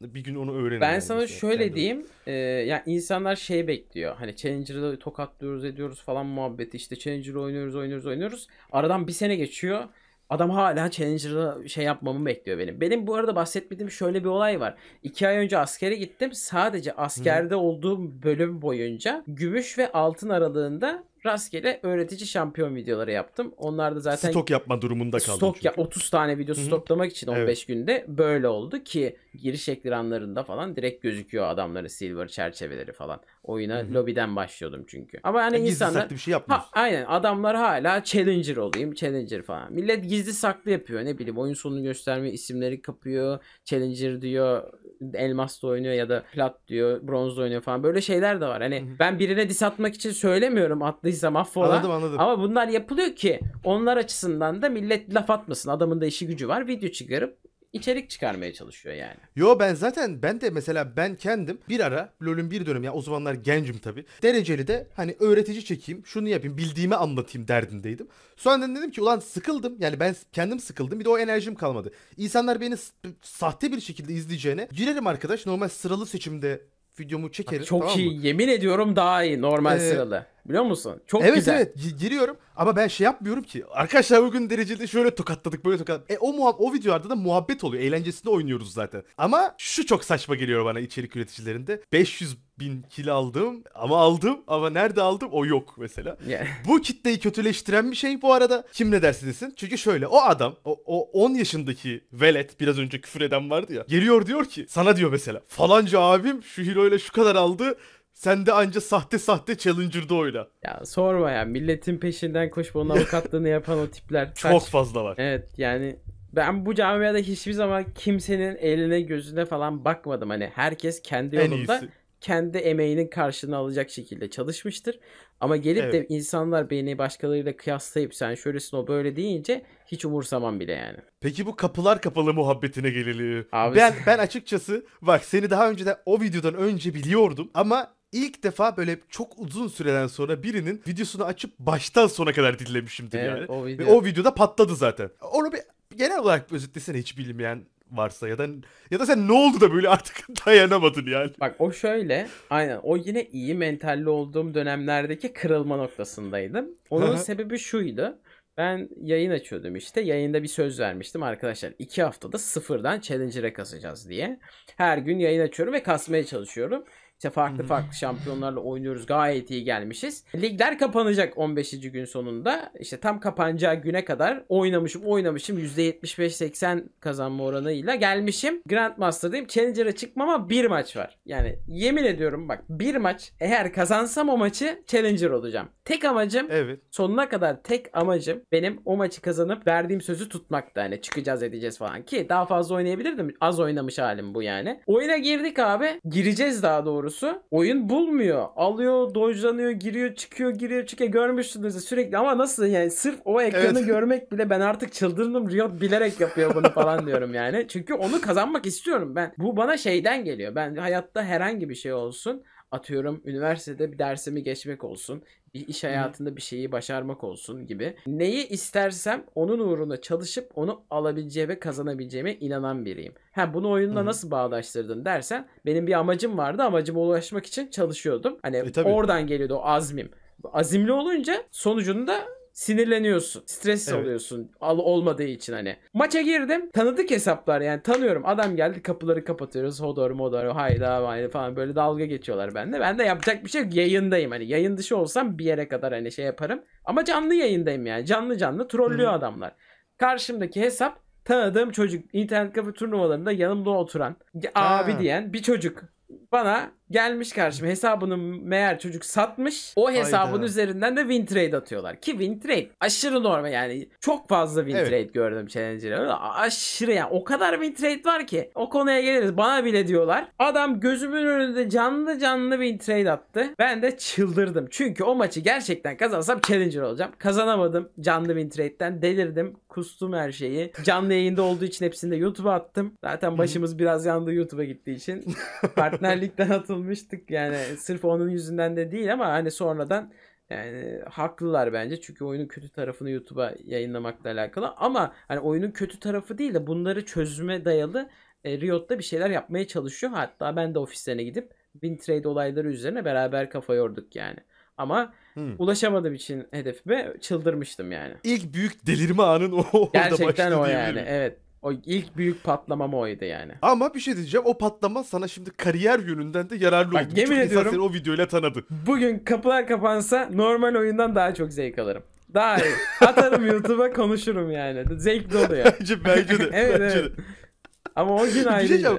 bir gün onu öğrenin. Ben sana işte, şöyle kendim. diyeyim. E, yani insanlar şey bekliyor. Hani Challenger'ı tokatlıyoruz ediyoruz falan muhabbeti. İşte Challenger'ı oynuyoruz oynuyoruz oynuyoruz. Aradan bir sene geçiyor. Adam hala Challenger'da şey yapmamı bekliyor benim. Benim bu arada bahsetmediğim şöyle bir olay var. İki ay önce askere gittim. Sadece askerde Hı. olduğum bölüm boyunca gümüş ve altın aralığında rastgele öğretici şampiyon videoları yaptım. Onlar da zaten stok yapma durumunda kaldım. Stok çünkü. ya 30 tane video Hı-hı. stoklamak için 15 evet. günde böyle oldu ki giriş ekranlarında falan direkt gözüküyor adamların silver çerçeveleri falan oyuna Hı-hı. lobiden başlıyordum çünkü. Ama yani ya e, insanlar bir şey yapmıyorsun. Ha, aynen adamlar hala challenger olayım, challenger falan. Millet gizli saklı yapıyor ne bileyim oyun sonunu gösterme isimleri kapıyor. Challenger diyor, elmas da oynuyor ya da plat diyor, bronz da oynuyor falan. Böyle şeyler de var. Hani Hı-hı. ben birine dis atmak için söylemiyorum atlıysam affola. Anladım anladım. Ama bunlar yapılıyor ki onlar açısından da millet laf atmasın. Adamın da işi gücü var. Video çıkarıp içerik çıkarmaya çalışıyor yani. Yo ben zaten ben de mesela ben kendim bir ara LoL'ün bir dönem ya o zamanlar gencim tabi Dereceli de hani öğretici çekeyim şunu yapayım bildiğimi anlatayım derdindeydim. Sonra dedim ki ulan sıkıldım yani ben kendim sıkıldım bir de o enerjim kalmadı. İnsanlar beni sahte bir şekilde izleyeceğine girerim arkadaş normal sıralı seçimde videomu çekerim. çok tamam iyi. Mı? Yemin ediyorum daha iyi normal ee, sıralı. Biliyor musun? Çok evet, güzel. Evet evet giriyorum ama ben şey yapmıyorum ki. Arkadaşlar bugün derecede şöyle tokatladık böyle tokatladık. E o muha- o videolarda da muhabbet oluyor. Eğlencesinde oynuyoruz zaten. Ama şu çok saçma geliyor bana içerik üreticilerinde. 500 bin kil aldım ama aldım ama nerede aldım o yok mesela. Yeah. Bu kitleyi kötüleştiren bir şey bu arada. Kim ne derse desin. Çünkü şöyle o adam o, o 10 yaşındaki velet biraz önce küfür eden vardı ya. Geliyor diyor ki sana diyor mesela falanca abim şu ile şu kadar aldı sen de anca sahte sahte Challenger'da oyla Ya sorma ya milletin peşinden koşup onun avukatlığını yapan o tipler. Çok Kaç... fazla var. Evet yani ben bu camiada hiçbir zaman kimsenin eline gözüne falan bakmadım. Hani herkes kendi en yolunda iyisi kendi emeğinin karşılığını alacak şekilde çalışmıştır. Ama gelip evet. de insanlar beni başkalarıyla kıyaslayıp sen şöylesin o böyle deyince hiç umursamam bile yani. Peki bu kapılar kapalı muhabbetine geliliyor. Abi... Ben ben açıkçası bak seni daha önce de o videodan önce biliyordum ama ilk defa böyle çok uzun süreden sonra birinin videosunu açıp baştan sona kadar dinlemişimdir evet, yani. O video. Ve o videoda patladı zaten. Onu bir genel olarak özetlesene hiç bilmeyen varsa ya da ya da sen ne oldu da böyle artık dayanamadın yani. Bak o şöyle aynen o yine iyi mentalli olduğum dönemlerdeki kırılma noktasındaydım. Onun sebebi şuydu. Ben yayın açıyordum işte. Yayında bir söz vermiştim arkadaşlar. iki haftada sıfırdan Challenger'e kasacağız diye. Her gün yayın açıyorum ve kasmaya çalışıyorum. İşte farklı farklı şampiyonlarla oynuyoruz. Gayet iyi gelmişiz. Ligler kapanacak 15. gün sonunda. İşte tam kapanacağı güne kadar oynamışım oynamışım %75-80 kazanma oranıyla gelmişim. Grandmaster'dayım. Challenger'a ama bir maç var. Yani yemin ediyorum bak bir maç eğer kazansam o maçı Challenger olacağım. Tek amacım evet. sonuna kadar tek amacım benim o maçı kazanıp verdiğim sözü tutmakta. Hani çıkacağız edeceğiz falan ki daha fazla oynayabilirdim. Az oynamış halim bu yani. Oyuna girdik abi. Gireceğiz daha doğrusu doğrusu oyun bulmuyor. Alıyor, dojlanıyor, giriyor, çıkıyor, giriyor, çıkıyor. Görmüşsünüz sürekli ama nasıl yani sırf o ekranı evet. görmek bile ben artık çıldırdım. Riot bilerek yapıyor bunu falan diyorum yani. Çünkü onu kazanmak istiyorum ben. Bu bana şeyden geliyor. Ben hayatta herhangi bir şey olsun atıyorum üniversitede bir dersimi geçmek olsun bir iş hayatında bir şeyi başarmak olsun gibi. Neyi istersem onun uğruna çalışıp onu alabileceğime kazanabileceğime inanan biriyim. Ha bunu oyunla nasıl bağdaştırdın dersen benim bir amacım vardı. Amacıma ulaşmak için çalışıyordum. Hani e, oradan geliyordu o azmim. Azimli olunca sonucunda sinirleniyorsun. Stres evet. oluyorsun al olmadığı için hani. Maça girdim. Tanıdık hesaplar yani tanıyorum. Adam geldi kapıları kapatıyoruz. Hodor modor hayda hayda falan böyle dalga geçiyorlar bende. Ben de yapacak bir şey yok. Yayındayım hani. Yayın dışı olsam bir yere kadar hani şey yaparım. Ama canlı yayındayım yani. Canlı canlı trollüyor adamlar. Karşımdaki hesap tanıdığım çocuk. internet kafe turnuvalarında yanımda oturan abi diyen bir çocuk. Bana gelmiş karşıma hesabını meğer çocuk satmış. O hesabın Hayda. üzerinden de win trade atıyorlar. Ki win trade aşırı normal yani. Çok fazla win evet. trade gördüm challenger'ı. Aşırı yani. O kadar win trade var ki. O konuya geliriz. Bana bile diyorlar. Adam gözümün önünde canlı canlı win trade attı. Ben de çıldırdım. Çünkü o maçı gerçekten kazansam challenger olacağım. Kazanamadım canlı win trade'den. Delirdim. Kustum her şeyi. Canlı yayında olduğu için hepsini de YouTube'a attım. Zaten başımız biraz yandı YouTube'a gittiği için. Partnerlikten atıldım ayrılmıştık yani sırf onun yüzünden de değil ama hani sonradan yani haklılar bence çünkü oyunun kötü tarafını YouTube'a yayınlamakla alakalı ama hani oyunun kötü tarafı değil de bunları çözüme dayalı e, Riot'ta bir şeyler yapmaya çalışıyor. Hatta ben de ofislerine gidip Wintrade olayları üzerine beraber kafa yorduk yani. Ama hmm. ulaşamadığım için hedefime çıldırmıştım yani. İlk büyük delirme anın o Gerçekten o yani. Evet. O ilk büyük patlamam oydu yani. Ama bir şey diyeceğim. O patlama sana şimdi kariyer yönünden de yararlı Bak, oldu. Yemin çok ediyorum. seni o videoyla tanıdı. Bugün kapılar kapansa normal oyundan daha çok zevk alırım. Daha iyi. Atarım YouTube'a konuşurum yani. Zevkli oluyor. bence, bence de. evet, bence evet. De. Ama o gün şey ayrıydı.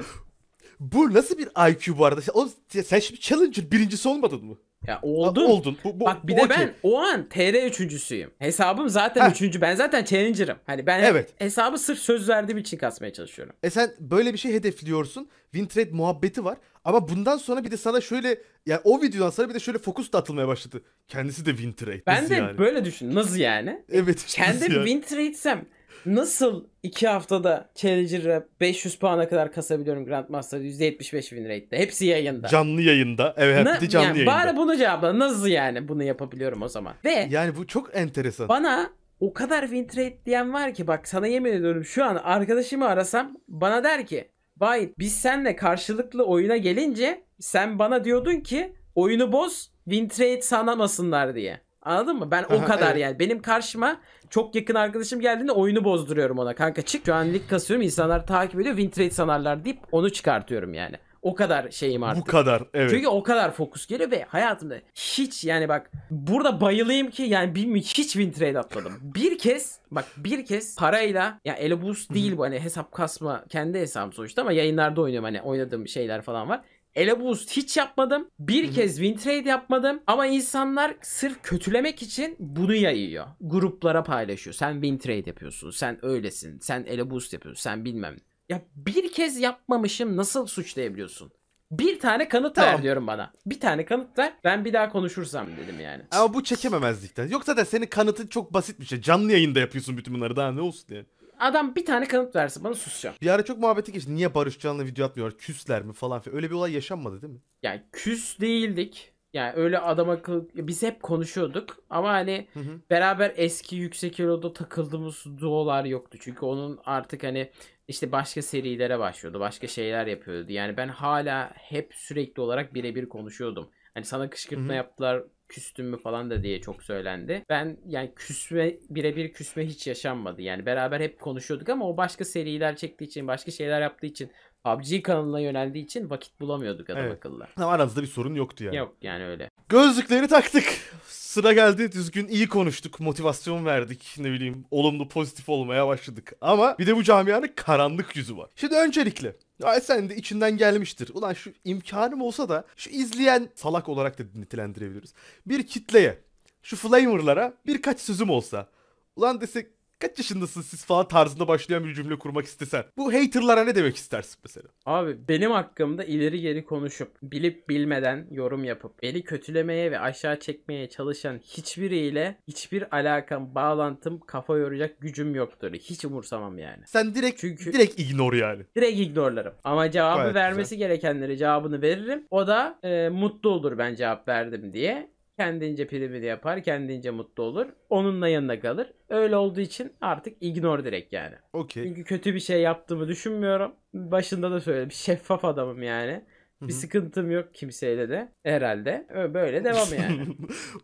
Bu nasıl bir IQ bu arada? Sen, oğlum, sen şimdi Challenger birincisi olmadın mı? Ya oldun. Ha, oldun. Bu, bu, Bak bir bu de okay. ben o an TR üçüncüsüyüm. Hesabım zaten Heh. üçüncü. Ben zaten challenger'ım. Hani ben evet. hesabı sırf söz verdiğim için kasmaya çalışıyorum. E sen böyle bir şey hedefliyorsun. Wintrade muhabbeti var. Ama bundan sonra bir de sana şöyle yani o videodan sonra bir de şöyle fokus da atılmaya başladı. Kendisi de Wintrade. Ben de yani? böyle düşün. Nasıl yani? evet. Işte Kendim yani? Wintrade'sem nasıl 2 haftada Challenger 500 puana kadar kasabiliyorum Grandmaster'da 175 bin rate'de. Hepsi yayında. Canlı yayında. Evet Na, canlı yani, yayında. Bari bunu cevapla. Nasıl yani bunu yapabiliyorum o zaman? Ve yani bu çok enteresan. Bana o kadar win rate diyen var ki bak sana yemin ediyorum şu an arkadaşımı arasam bana der ki Bayit biz senle karşılıklı oyuna gelince sen bana diyordun ki oyunu boz win rate sanamasınlar diye. Anladın mı? Ben o kadar evet. yani. Benim karşıma çok yakın arkadaşım geldiğinde oyunu bozduruyorum ona. Kanka çık şu an lig kasıyorum insanlar takip ediyor. Win trade sanarlar deyip onu çıkartıyorum yani. O kadar şeyim artık. Bu kadar evet. Çünkü o kadar fokus geliyor ve hayatımda hiç yani bak burada bayılayım ki yani bir, hiç win trade atmadım. bir kez bak bir kez parayla ya yani Elobus değil bu hani hesap kasma kendi hesabım sonuçta ama yayınlarda oynuyorum hani oynadığım şeyler falan var ele hiç yapmadım. Bir Hı-hı. kez win trade yapmadım. Ama insanlar sırf kötülemek için bunu yayıyor. Gruplara paylaşıyor. Sen win trade yapıyorsun. Sen öylesin. Sen ele yapıyorsun. Sen bilmem. Ya bir kez yapmamışım nasıl suçlayabiliyorsun? Bir tane kanıt tamam. ver diyorum bana. Bir tane kanıt ver. Ben bir daha konuşursam dedim yani. Ama bu çekememezlikten. Yok zaten senin kanıtın çok basit bir şey. Canlı yayında yapıyorsun bütün bunları daha ne olsun diye. Yani. Adam bir tane kanıt verse bana susacağım. Bir ara çok muhabbeti geçti. Niye Barış Can'la video atmıyor? Küsler mi falan filan. Öyle bir olay yaşanmadı değil mi? Yani küs değildik. Yani öyle adam akıllı biz hep konuşuyorduk ama hani hı hı. beraber eski yüksek eloda takıldığımız duolar yoktu. Çünkü onun artık hani işte başka serilere başlıyordu. Başka şeyler yapıyordu. Yani ben hala hep sürekli olarak birebir konuşuyordum. Hani sana kışkırtma hı hı. yaptılar küstün mü falan da diye çok söylendi. Ben yani küsme birebir küsme hiç yaşanmadı. Yani beraber hep konuşuyorduk ama o başka seriler çektiği için, başka şeyler yaptığı için PUBG kanalına yöneldiği için vakit bulamıyorduk adam evet. akıllı. Ama aranızda bir sorun yoktu yani. Yok yani öyle. Gözlükleri taktık. Sıra geldi düzgün iyi konuştuk. Motivasyon verdik. Ne bileyim olumlu pozitif olmaya başladık. Ama bir de bu camianın karanlık yüzü var. Şimdi öncelikle Ay sen de içinden gelmiştir. Ulan şu imkanım olsa da şu izleyen salak olarak da nitelendirebiliriz. Bir kitleye, şu flamerlara birkaç sözüm olsa. Ulan desek kaç yaşındasın siz falan tarzında başlayan bir cümle kurmak istesen. Bu haterlara ne demek istersin mesela? Abi benim hakkımda ileri geri konuşup bilip bilmeden yorum yapıp beni kötülemeye ve aşağı çekmeye çalışan hiçbiriyle hiçbir alakam, bağlantım, kafa yoracak gücüm yoktur. Hiç umursamam yani. Sen direkt Çünkü direkt ignore yani. Direkt ignorlarım. Ama cevabı Gayet vermesi güzel. gerekenlere cevabını veririm. O da e, mutlu olur ben cevap verdim diye. Kendince primini yapar, kendince mutlu olur. Onunla yanına kalır. Öyle olduğu için artık ignore direkt yani. Okey. Çünkü kötü bir şey yaptığımı düşünmüyorum. Başında da söyledim. Şeffaf adamım yani. Bir sıkıntım yok kimseyle de. Herhalde. Böyle devam yani.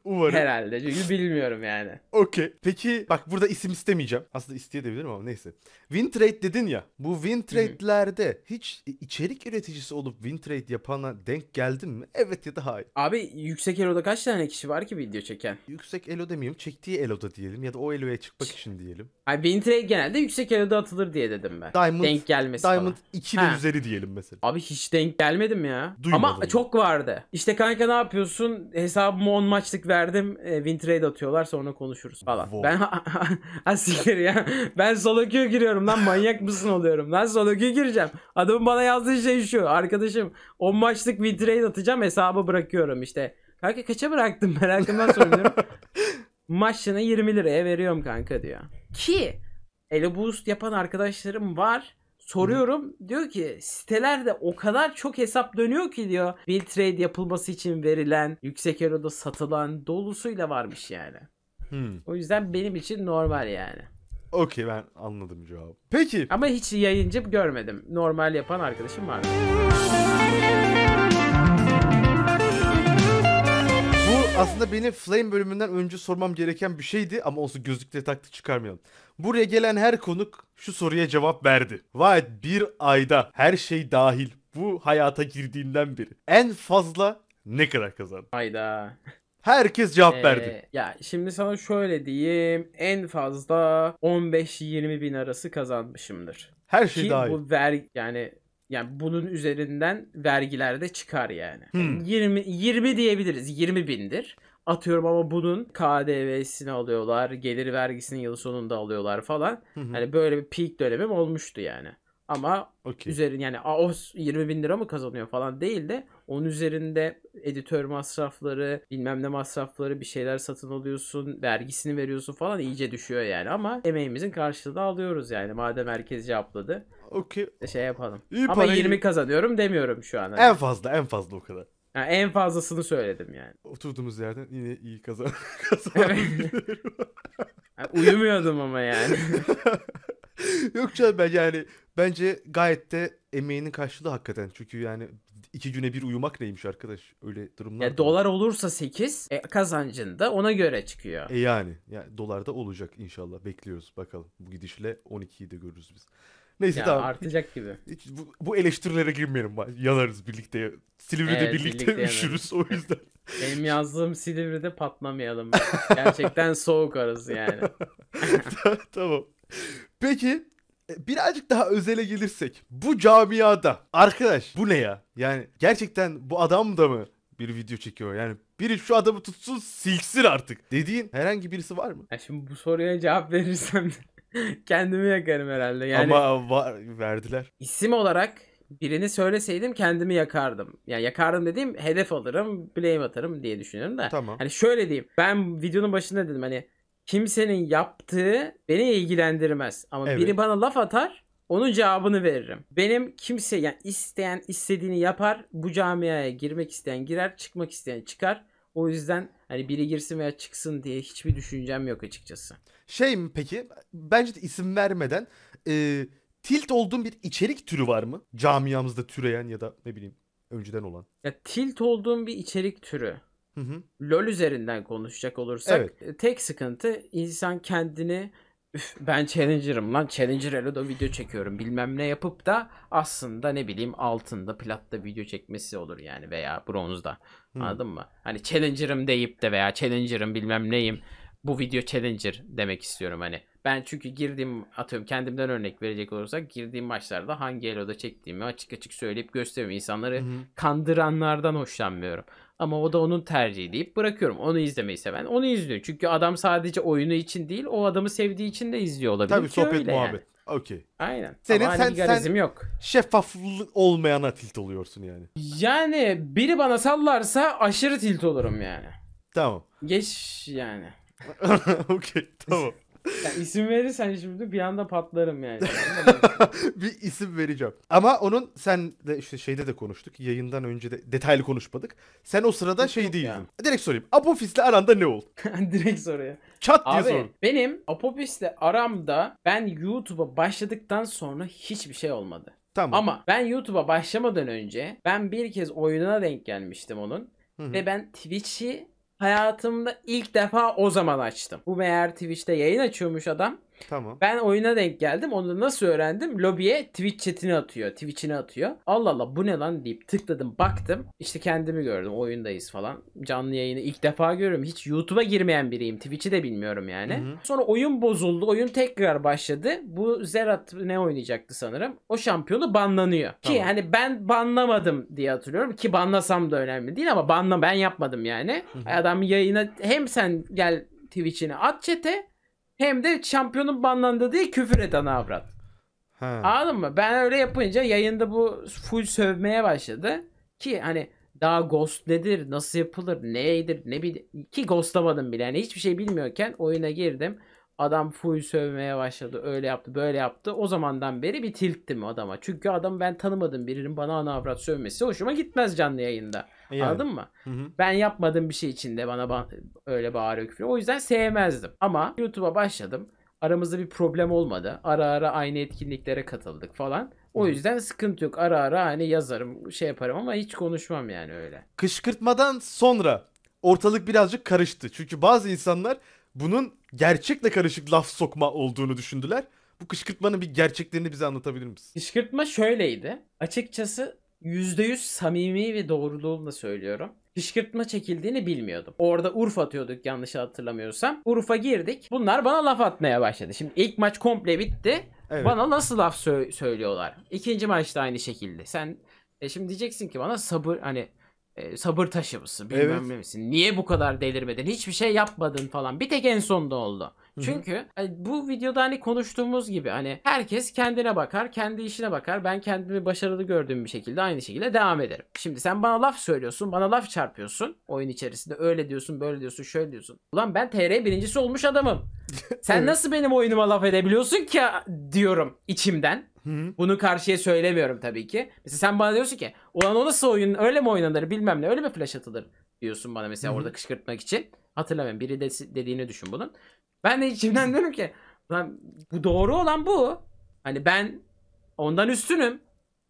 Umarım. Herhalde. Çünkü bilmiyorum yani. Okey. Peki bak burada isim istemeyeceğim. Aslında isteyebilirim ama neyse. Wintrade dedin ya. Bu Wintrade'lerde hiç içerik üreticisi olup Wintrade yapana denk geldin mi? Evet ya da hayır. Abi yüksek eloda kaç tane kişi var ki video çeken? Yüksek elo demeyeyim. Çektiği eloda diyelim ya da o eloya çıkmak için diyelim. Ay Wintrade genelde yüksek eloda atılır diye dedim ben. Diamond, denk gelmesi Diamond falan. 2 üzeri diyelim mesela. Abi hiç denk gelmedim mi? ya. Duymadım. Ama çok vardı. İşte kanka ne yapıyorsun? Hesabımı 10 maçlık verdim. E, win trade atıyorlar sonra konuşuruz falan. Wow. Ben ha ya. Ben solo queue giriyorum lan manyak mısın oluyorum. Lan solo queue gireceğim. Adamın bana yazdığı şey şu. Arkadaşım 10 maçlık win trade atacağım hesabı bırakıyorum işte. Kanka kaça bıraktım merakımdan soruyorum. maçını 20 liraya veriyorum kanka diyor. Ki Elo Boost yapan arkadaşlarım var. Soruyorum Hı. diyor ki sitelerde o kadar çok hesap dönüyor ki diyor. Bill trade yapılması için verilen yüksek euroda satılan dolusuyla varmış yani. Hmm. O yüzden benim için normal yani. Okey ben anladım cevabı. Peki. Ama hiç yayıncı görmedim. Normal yapan arkadaşım var. aslında beni Flame bölümünden önce sormam gereken bir şeydi ama olsun gözlükleri taktı çıkarmayalım. Buraya gelen her konuk şu soruya cevap verdi. Vay bir ayda her şey dahil bu hayata girdiğinden beri en fazla ne kadar kazandı? Ayda Herkes cevap ee, verdi. Ya şimdi sana şöyle diyeyim. En fazla 15-20 bin arası kazanmışımdır. Her şey Ki dahil. Bu ver yani yani bunun üzerinden vergiler de çıkar yani. Hmm. 20 20 diyebiliriz. 20 bindir. Atıyorum ama bunun KDV'sini alıyorlar, gelir vergisini yıl sonunda alıyorlar falan. Hı Hani böyle bir peak dönemim olmuştu yani. Ama okay. üzerin yani AOS 20 bin lira mı kazanıyor falan değil de onun üzerinde editör masrafları bilmem ne masrafları bir şeyler satın alıyorsun vergisini veriyorsun falan iyice düşüyor yani ama emeğimizin karşılığını alıyoruz yani madem herkes cevapladı. Okey. Şey yapalım. İyi ama parayı... 20 kazanıyorum demiyorum şu an. En fazla en fazla o kadar. Yani en fazlasını söyledim yani. Oturduğumuz yerden yine iyi kazan. kazan evet. uyumuyordum ama yani. Yok canım ben yani bence gayet de emeğinin karşılığı hakikaten. Çünkü yani iki güne bir uyumak neymiş arkadaş? Öyle durumlar. Ya dolar olursa 8 e, kazancın da ona göre çıkıyor. E yani, yani dolar da olacak inşallah. Bekliyoruz bakalım. Bu gidişle 12'yi de görürüz biz. Neyse ya, tamam. Artacak gibi. Hiç, bu, bu eleştirilere girmeyelim. Yanarız birlikte. Silivri'de evet, birlikte, birlikte üşürüz o yüzden. Benim yazdığım Silivri'de patlamayalım. Gerçekten soğuk arası yani. tamam. Peki e, birazcık daha özele gelirsek bu camiada arkadaş bu ne ya? Yani gerçekten bu adam da mı bir video çekiyor? Yani biri şu adamı tutsun silksin artık dediğin herhangi birisi var mı? Ya şimdi bu soruya cevap verirsem kendimi yakarım herhalde. Yani Ama var verdiler. İsim olarak birini söyleseydim kendimi yakardım. Yani yakardım dediğim hedef alırım, blame atarım diye düşünüyorum da. Tamam. Hani şöyle diyeyim. Ben videonun başında dedim hani kimsenin yaptığı beni ilgilendirmez. Ama evet. biri bana laf atar onun cevabını veririm. Benim kimse yani isteyen istediğini yapar. Bu camiaya girmek isteyen girer, çıkmak isteyen çıkar. O yüzden hani biri girsin veya çıksın diye hiçbir düşüncem yok açıkçası. Şey mi peki? Bence de isim vermeden e, tilt olduğun bir içerik türü var mı? Camiamızda türeyen ya da ne bileyim önceden olan. Ya tilt olduğum bir içerik türü. Hı hı. LoL üzerinden konuşacak olursak evet. E, tek sıkıntı insan kendini Üf, ben Challenger'ım lan Challenger Elo'da video çekiyorum bilmem ne yapıp da aslında ne bileyim altında platta video çekmesi olur yani veya bronzda hmm. anladın mı? Hani Challenger'ım deyip de veya Challenger'ım bilmem neyim bu video Challenger demek istiyorum hani. Ben çünkü girdiğim atıyorum kendimden örnek verecek olursak girdiğim maçlarda hangi Elo'da çektiğimi açık açık söyleyip gösteriyorum. İnsanları hmm. kandıranlardan hoşlanmıyorum. Ama o da onun tercihi deyip bırakıyorum. Onu izlemeyi seven onu izliyor. Çünkü adam sadece oyunu için değil o adamı sevdiği için de izliyor olabilir. Tabii sohbet muhabbet. Yani. Okey. Aynen. Senin Ama hani sen, sen yok. şeffaflık olmayana tilt oluyorsun yani. Yani biri bana sallarsa aşırı tilt olurum yani. Tamam. Geç yani. Okey tamam. Yani isim verirsen şimdi bir anda patlarım yani. bir isim vereceğim. Ama onun sen de işte şeyde de konuştuk. Yayından önce de detaylı konuşmadık. Sen o sırada Hiç şey değildin. Ya. Direkt sorayım. Apopis'le aranda ne oldu? Direkt soruya. Çat diye Abi, sor. Benim Apopis'le aramda ben YouTube'a başladıktan sonra hiçbir şey olmadı. Tamam. Ama ben YouTube'a başlamadan önce ben bir kez oyununa denk gelmiştim onun. Hı-hı. Ve ben Twitch'i Hayatımda ilk defa o zaman açtım. Bu meğer Twitch'te yayın açıyormuş adam. Tamam. Ben oyuna denk geldim. Onu nasıl öğrendim? Lobiye Twitch chatini atıyor. Twitch'ini atıyor. Allah Allah bu ne lan deyip tıkladım baktım. İşte kendimi gördüm. Oyundayız falan. Canlı yayını ilk defa görüyorum. Hiç YouTube'a girmeyen biriyim. Twitch'i de bilmiyorum yani. Hı hı. Sonra oyun bozuldu. Oyun tekrar başladı. Bu Zerat ne oynayacaktı sanırım. O şampiyonu banlanıyor. Tamam. Ki hani ben banlamadım diye hatırlıyorum. Ki banlasam da önemli değil ama banla ben yapmadım yani. Hı hı. Adam yayına hem sen gel Twitch'ini at çete hem de şampiyonun banlandı değil küfür eden avrat. He. Anladın mı? Ben öyle yapınca yayında bu full sövmeye başladı. Ki hani daha ghost nedir, nasıl yapılır, neydir, ne bil ki ghostlamadım bile. Yani hiçbir şey bilmiyorken oyuna girdim adam full sövmeye başladı. Öyle yaptı böyle yaptı. O zamandan beri bir tilttim adama. Çünkü adam ben tanımadığım birinin bana ana avrat sövmesi hoşuma gitmez canlı yayında. Yani. Anladın mı? Hı hı. Ben yapmadığım bir şey içinde bana ba- öyle bağırıyor küfür. O yüzden sevmezdim. Ama YouTube'a başladım. Aramızda bir problem olmadı. Ara ara aynı etkinliklere katıldık falan. O yüzden sıkıntı yok. Ara ara hani yazarım, şey yaparım ama hiç konuşmam yani öyle. Kışkırtmadan sonra ortalık birazcık karıştı. Çünkü bazı insanlar bunun gerçekle karışık laf sokma olduğunu düşündüler. Bu kışkırtmanın bir gerçeklerini bize anlatabilir misin? Kışkırtma şöyleydi. Açıkçası %100 samimi ve doğruluğumla söylüyorum. Kışkırtma çekildiğini bilmiyordum. Orada Urfa atıyorduk yanlış hatırlamıyorsam. Urfa girdik. Bunlar bana laf atmaya başladı. Şimdi ilk maç komple bitti. Evet. Bana nasıl laf sö- söylüyorlar? İkinci maçta aynı şekilde. Sen e şimdi diyeceksin ki bana sabır hani e, sabır taşı mısın bilmem evet. misin niye bu kadar delirmedin hiçbir şey yapmadın falan bir tek en sonda oldu. Çünkü hani, bu videoda hani konuştuğumuz gibi hani herkes kendine bakar, kendi işine bakar. Ben kendimi başarılı gördüğüm bir şekilde aynı şekilde devam ederim. Şimdi sen bana laf söylüyorsun, bana laf çarpıyorsun oyun içerisinde. Öyle diyorsun, böyle diyorsun, şöyle diyorsun. Ulan ben TR birincisi olmuş adamım. Sen evet. nasıl benim oyunuma laf edebiliyorsun ki diyorum içimden. Bunu karşıya söylemiyorum tabii ki. Mesela sen bana diyorsun ki ulan o nasıl oyun öyle mi oynanır bilmem ne öyle mi flash atılır diyorsun bana mesela Hı-hı. orada kışkırtmak için. Hatırlamıyorum biri de, dediğini düşün bunun. Ben de içimden diyorum ki lan bu doğru olan bu. Hani ben ondan üstünüm.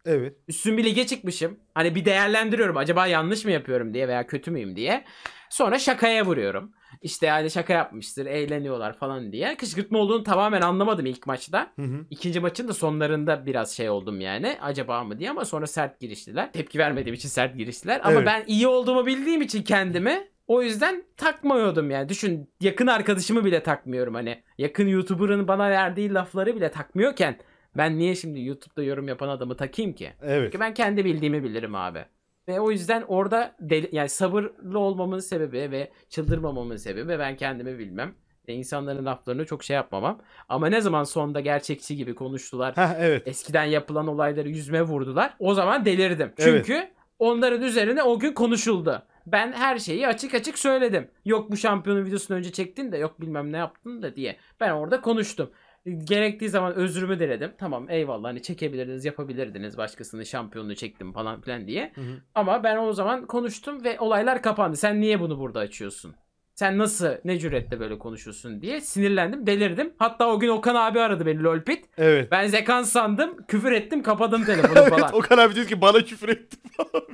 Evet. Üstün bir lige çıkmışım. Hani bir değerlendiriyorum. Acaba yanlış mı yapıyorum diye veya kötü müyüm diye. Sonra şakaya vuruyorum. İşte yani şaka yapmıştır, eğleniyorlar falan diye. Kışkırtma olduğunu tamamen anlamadım ilk maçta. Hı hı. İkinci maçın da sonlarında biraz şey oldum yani. Acaba mı diye ama sonra sert giriştiler. Tepki vermediğim için sert giriştiler. Ama evet. ben iyi olduğumu bildiğim için kendimi o yüzden takmıyordum yani. Düşün yakın arkadaşımı bile takmıyorum hani. Yakın YouTuber'ın bana verdiği lafları bile takmıyorken ben niye şimdi YouTube'da yorum yapan adamı takayım ki? Evet. Çünkü ben kendi bildiğimi bilirim abi. Ve o yüzden orada deli, yani sabırlı olmamın sebebi ve çıldırmamamın sebebi ben kendimi bilmem. Ve insanların laflarını çok şey yapmamam. Ama ne zaman sonda gerçekçi gibi konuştular. Heh, evet. Eskiden yapılan olayları yüzme vurdular. O zaman delirdim. Çünkü evet. onların üzerine o gün konuşuldu. Ben her şeyi açık açık söyledim. Yok bu şampiyonun videosunu önce çektin de yok bilmem ne yaptın da diye. Ben orada konuştum gerektiği zaman özrümü diledim. Tamam eyvallah hani çekebilirdiniz yapabilirdiniz başkasının şampiyonluğu çektim falan filan diye. Hı hı. Ama ben o zaman konuştum ve olaylar kapandı. Sen niye bunu burada açıyorsun? Sen nasıl ne cüretle böyle konuşuyorsun diye sinirlendim delirdim. Hatta o gün Okan abi aradı beni lolpit. Evet. Ben zekan sandım küfür ettim kapadım telefonu evet, falan. Okan abi diyor ki bana küfür ettim falan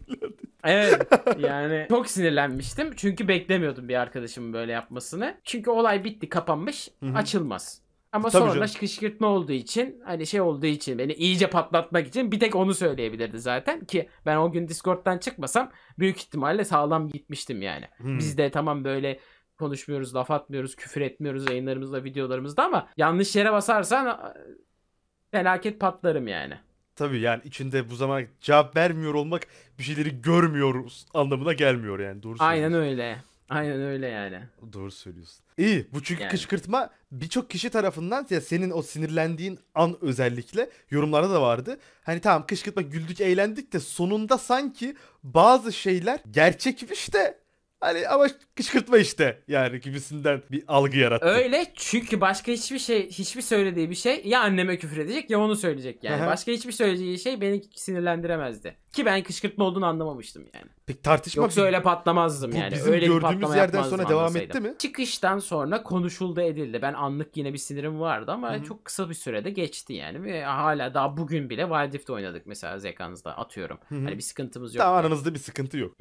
Evet yani çok sinirlenmiştim. Çünkü beklemiyordum bir arkadaşımın böyle yapmasını. Çünkü olay bitti kapanmış Hı-hı. açılmaz. Ama Tabii sonra canım. kışkırtma olduğu için hani şey olduğu için beni iyice patlatmak için bir tek onu söyleyebilirdi zaten ki ben o gün Discord'dan çıkmasam büyük ihtimalle sağlam gitmiştim yani. Hmm. Biz de tamam böyle konuşmuyoruz, laf atmıyoruz, küfür etmiyoruz yayınlarımızda, videolarımızda ama yanlış yere basarsan felaket patlarım yani. Tabii yani içinde bu zaman cevap vermiyor olmak bir şeyleri görmüyoruz anlamına gelmiyor yani. Doğru Aynen öyle. Aynen öyle yani. Doğru söylüyorsun. İyi bu çünkü Yani. kışkırtma birçok kişi tarafından ya senin o sinirlendiğin an özellikle yorumlarda da vardı. Hani tamam kışkırtma güldük eğlendik de sonunda sanki bazı şeyler gerçekmiş de Hani ama kışkırtma işte yani gibisinden bir algı yarattı. Öyle çünkü başka hiçbir şey hiçbir söylediği bir şey ya anneme küfür edecek ya onu söyleyecek yani. başka hiçbir söyleyeceği şey beni sinirlendiremezdi. Ki ben kışkırtma olduğunu anlamamıştım yani. Peki tartışmak Yoksa öyle patlamazdım bu yani. Bizim öyle gördüğümüz yerden sonra devam etti mi? Çıkıştan sonra konuşuldu edildi. Ben anlık yine bir sinirim vardı ama Hı-hı. çok kısa bir sürede geçti yani. Ve hala daha bugün bile Wild Rift oynadık mesela zekanızda atıyorum. Hı-hı. Hani bir sıkıntımız yok. Daha yani. aranızda bir sıkıntı yok.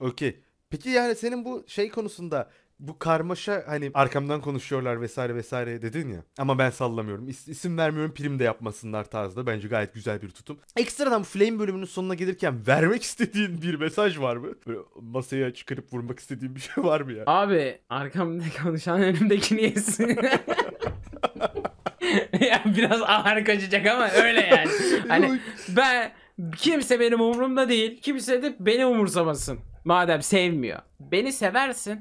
Okey. Peki yani senin bu şey konusunda bu karmaşa hani arkamdan konuşuyorlar vesaire vesaire dedin ya. Ama ben sallamıyorum. İs- isim vermiyorum prim de yapmasınlar tarzda. Bence gayet güzel bir tutum. Ekstradan Flame bölümünün sonuna gelirken vermek istediğin bir mesaj var mı? Böyle masaya çıkarıp vurmak istediğin bir şey var mı ya? Abi arkamda konuşan önümdekini yesin. ya biraz ağır kaçacak ama öyle yani. Hani ben kimse benim umurumda değil. Kimse de beni umursamasın. Madem sevmiyor. Beni seversin,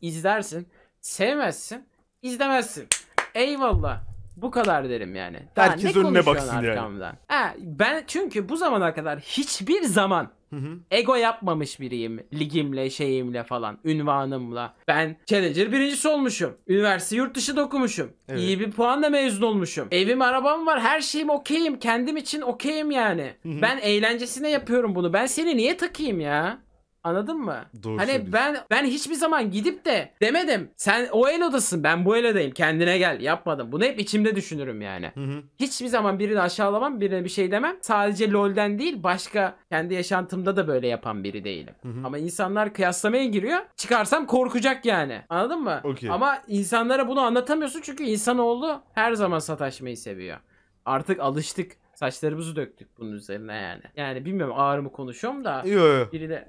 izlersin. Sevmezsin, izlemezsin. Eyvallah. Bu kadar derim yani. Daha Herkes ne önüne baksın arkamdan? yani. Ha, ben çünkü bu zamana kadar hiçbir zaman Hı hı. Ego yapmamış biriyim. Ligimle, şeyimle falan, ünvanımla. Ben Challenger birincisi olmuşum. Üniversite yurt dışı okumuşum. Evet. İyi bir puanla mezun olmuşum. Evim, arabam var. Her şeyim okeyim. Kendim için okeyim yani. Hı hı. Ben eğlencesine yapıyorum bunu. Ben seni niye takayım ya? Anladın mı? Doğru hani ben ben hiçbir zaman gidip de demedim. Sen o el odasın ben bu el odayım kendine gel yapmadım. Bunu hep içimde düşünürüm yani. Hı hı. Hiçbir zaman birini aşağılamam birine bir şey demem. Sadece LoL'den değil başka kendi yaşantımda da böyle yapan biri değilim. Hı hı. Ama insanlar kıyaslamaya giriyor. Çıkarsam korkacak yani. Anladın mı? Okay. Ama insanlara bunu anlatamıyorsun çünkü insanoğlu her zaman sataşmayı seviyor. Artık alıştık. Saçlarımızı döktük bunun üzerine yani. Yani bilmiyorum ağır mı konuşuyorum da. Yok yok. Biri de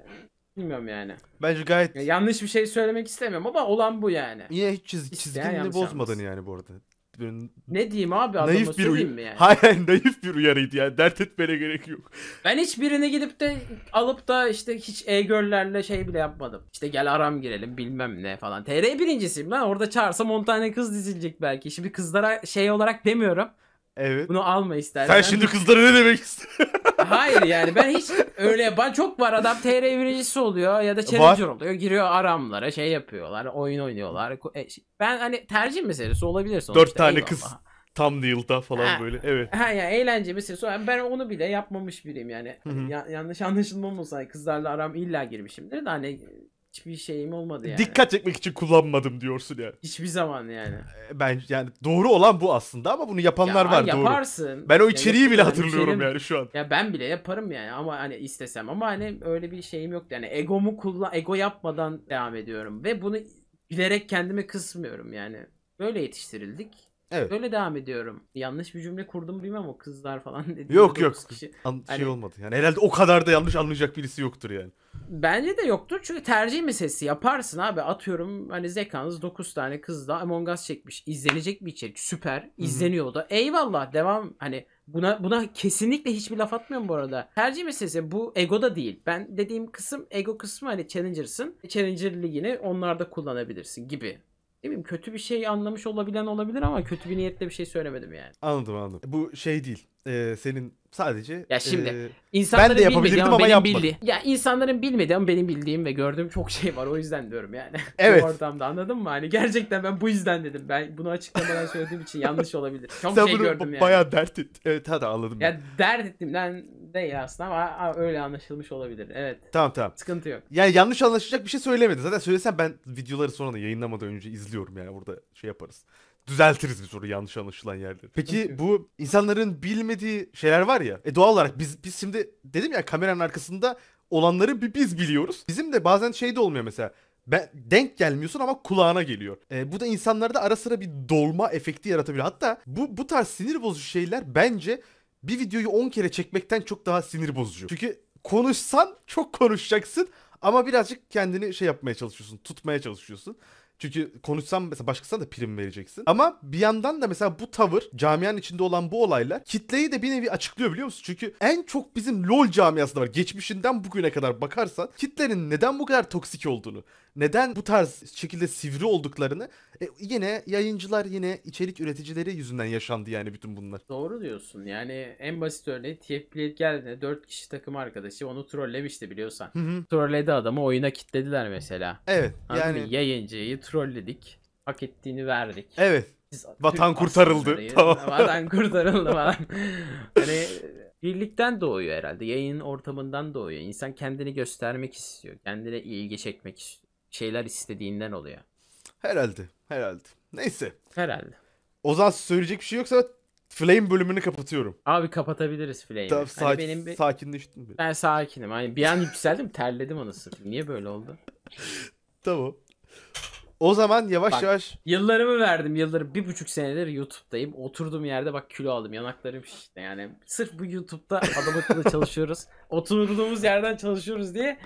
Bilmiyorum yani. Bence gayet Ya yanlış bir şey söylemek istemiyorum ama olan bu yani. Niye hiç çiz, çizgini bozmadın yani bu arada. Böyle Ne diyeyim abi adama naif bir uy- mi yani? Hayır, naif bir uyarıydı yani. Dert etmene gerek yok. Ben hiçbirini gidip de alıp da işte hiç e-görlerle şey bile yapmadım. İşte gel aram girelim bilmem ne falan. TR birincisiyim lan orada çağırsam 10 tane kız dizilecek belki. Şimdi kızlara şey olarak demiyorum. Evet. Bunu alma istersen. Sen şimdi kızlara ne demek istiyorsun? Hayır yani ben hiç öyle ben çok var adam TR birincisi oluyor ya da challenger var. oluyor. Giriyor aramlara şey yapıyorlar oyun oynuyorlar. E, ben hani tercih meselesi olabilir sonuçta. Dört tane eyvallah. kız tam yılda falan ha, böyle. Evet. Ha yani eğlence meselesi. ben onu bile yapmamış biriyim yani. Hı -hı. Ya, yanlış anlaşılmam olsa hani kızlarla aram illa girmişimdir de hani hiçbir şeyim olmadı yani. Dikkat çekmek için kullanmadım diyorsun yani. Hiçbir zaman yani. Ee, ben yani doğru olan bu aslında ama bunu yapanlar ya, var yaparsın. doğru. Yaparsın. Ben o içeriği ya, bile hatırlıyorum içerim, yani şu an. Ya ben bile yaparım yani ama hani istesem ama hani öyle bir şeyim yok yani egomu kullan ego yapmadan devam ediyorum ve bunu bilerek kendimi kısmıyorum yani. Böyle yetiştirildik. Evet. Böyle devam ediyorum. Yanlış bir cümle kurdum bilmem o kızlar falan dedi. Yok yok. Kişi. An- şey hani... Şey olmadı. Yani herhalde o kadar da yanlış anlayacak birisi yoktur yani. Bence de yoktur çünkü tercih meselesi yaparsın abi. Atıyorum hani zekanız 9 tane kızla Among Us çekmiş. İzlenecek bir içerik. Süper. İzleniyor Hı-hı. da. Eyvallah devam hani Buna buna kesinlikle hiçbir laf atmıyorum bu arada. Tercih meselesi bu ego da değil. Ben dediğim kısım ego kısmı hani challenger'sın. Challenger ligini onlarda kullanabilirsin gibi ne bileyim kötü bir şey anlamış olabilen olabilir ama kötü bir niyetle bir şey söylemedim yani. Anladım anladım. Bu şey değil. Ee, senin Sadece ya şimdi e, insanların ben de yapabilirdim ama, ama benim Bildi. Ya insanların bilmediği ama benim bildiğim ve gördüğüm çok şey var. O yüzden diyorum yani. Evet. ortamda anladın mı? Hani gerçekten ben bu yüzden dedim. Ben bunu açıklamadan söylediğim için yanlış olabilir. Çok Sen şey bunu gördüm yani. Bayağı dert et. Evet hadi anladım. Ya ben. dert ettim ben değil aslında ama öyle anlaşılmış olabilir. Evet. Tamam tamam. Sıkıntı yok. Yani yanlış anlaşılacak bir şey söylemedi Zaten söylesen ben videoları sonra da yayınlamadan önce izliyorum yani burada şey yaparız düzeltiriz bir soru yanlış anlaşılan yerleri. Peki bu insanların bilmediği şeyler var ya. E doğal olarak biz biz şimdi dedim ya kameranın arkasında olanları bir biz biliyoruz. Bizim de bazen şey de olmuyor mesela. Ben, denk gelmiyorsun ama kulağına geliyor. E, bu da insanlarda ara sıra bir dolma efekti yaratabiliyor. Hatta bu bu tarz sinir bozucu şeyler bence bir videoyu 10 kere çekmekten çok daha sinir bozucu. Çünkü konuşsan çok konuşacaksın ama birazcık kendini şey yapmaya çalışıyorsun, tutmaya çalışıyorsun. Çünkü konuşsam mesela başkasına da prim vereceksin. Ama bir yandan da mesela bu tavır camianın içinde olan bu olaylar kitleyi de bir nevi açıklıyor biliyor musun? Çünkü en çok bizim LoL camiasında var. Geçmişinden bugüne kadar bakarsan kitlenin neden bu kadar toksik olduğunu, neden bu tarz şekilde sivri olduklarını e, yine yayıncılar yine içerik üreticileri yüzünden yaşandı yani bütün bunlar. Doğru diyorsun. Yani en basit örneği TFP geldiğinde 4 kişi takım arkadaşı onu trollemişti biliyorsan. Hı hı. Trolledi adamı oyuna kitlediler mesela. Evet. Anladın yani mi? yayıncıyı trolledik. Hak ettiğini verdik. Evet. Biz vatan Türk kurtarıldı. Tamam. Vatan kurtarıldı falan. hani birlikten doğuyor herhalde. Yayın ortamından doğuyor. İnsan kendini göstermek istiyor. Kendine ilgi çekmek istiyor şeyler istediğinden oluyor. Herhalde. Herhalde. Neyse. Herhalde. Ozan söyleyecek bir şey yoksa Flame bölümünü kapatıyorum. Abi kapatabiliriz Flame'i. Tamam, hani sakin, hani benim bir... sakinleştim. Ben sakinim. Hani bir an yükseldim terledim anasını. Niye böyle oldu? tamam. O zaman yavaş Bak, yavaş. Yıllarımı verdim. yıllarım bir buçuk senedir YouTube'dayım. Oturduğum yerde bak kilo aldım. Yanaklarım işte yani. Sırf bu YouTube'da adam akıllı çalışıyoruz. Oturduğumuz yerden çalışıyoruz diye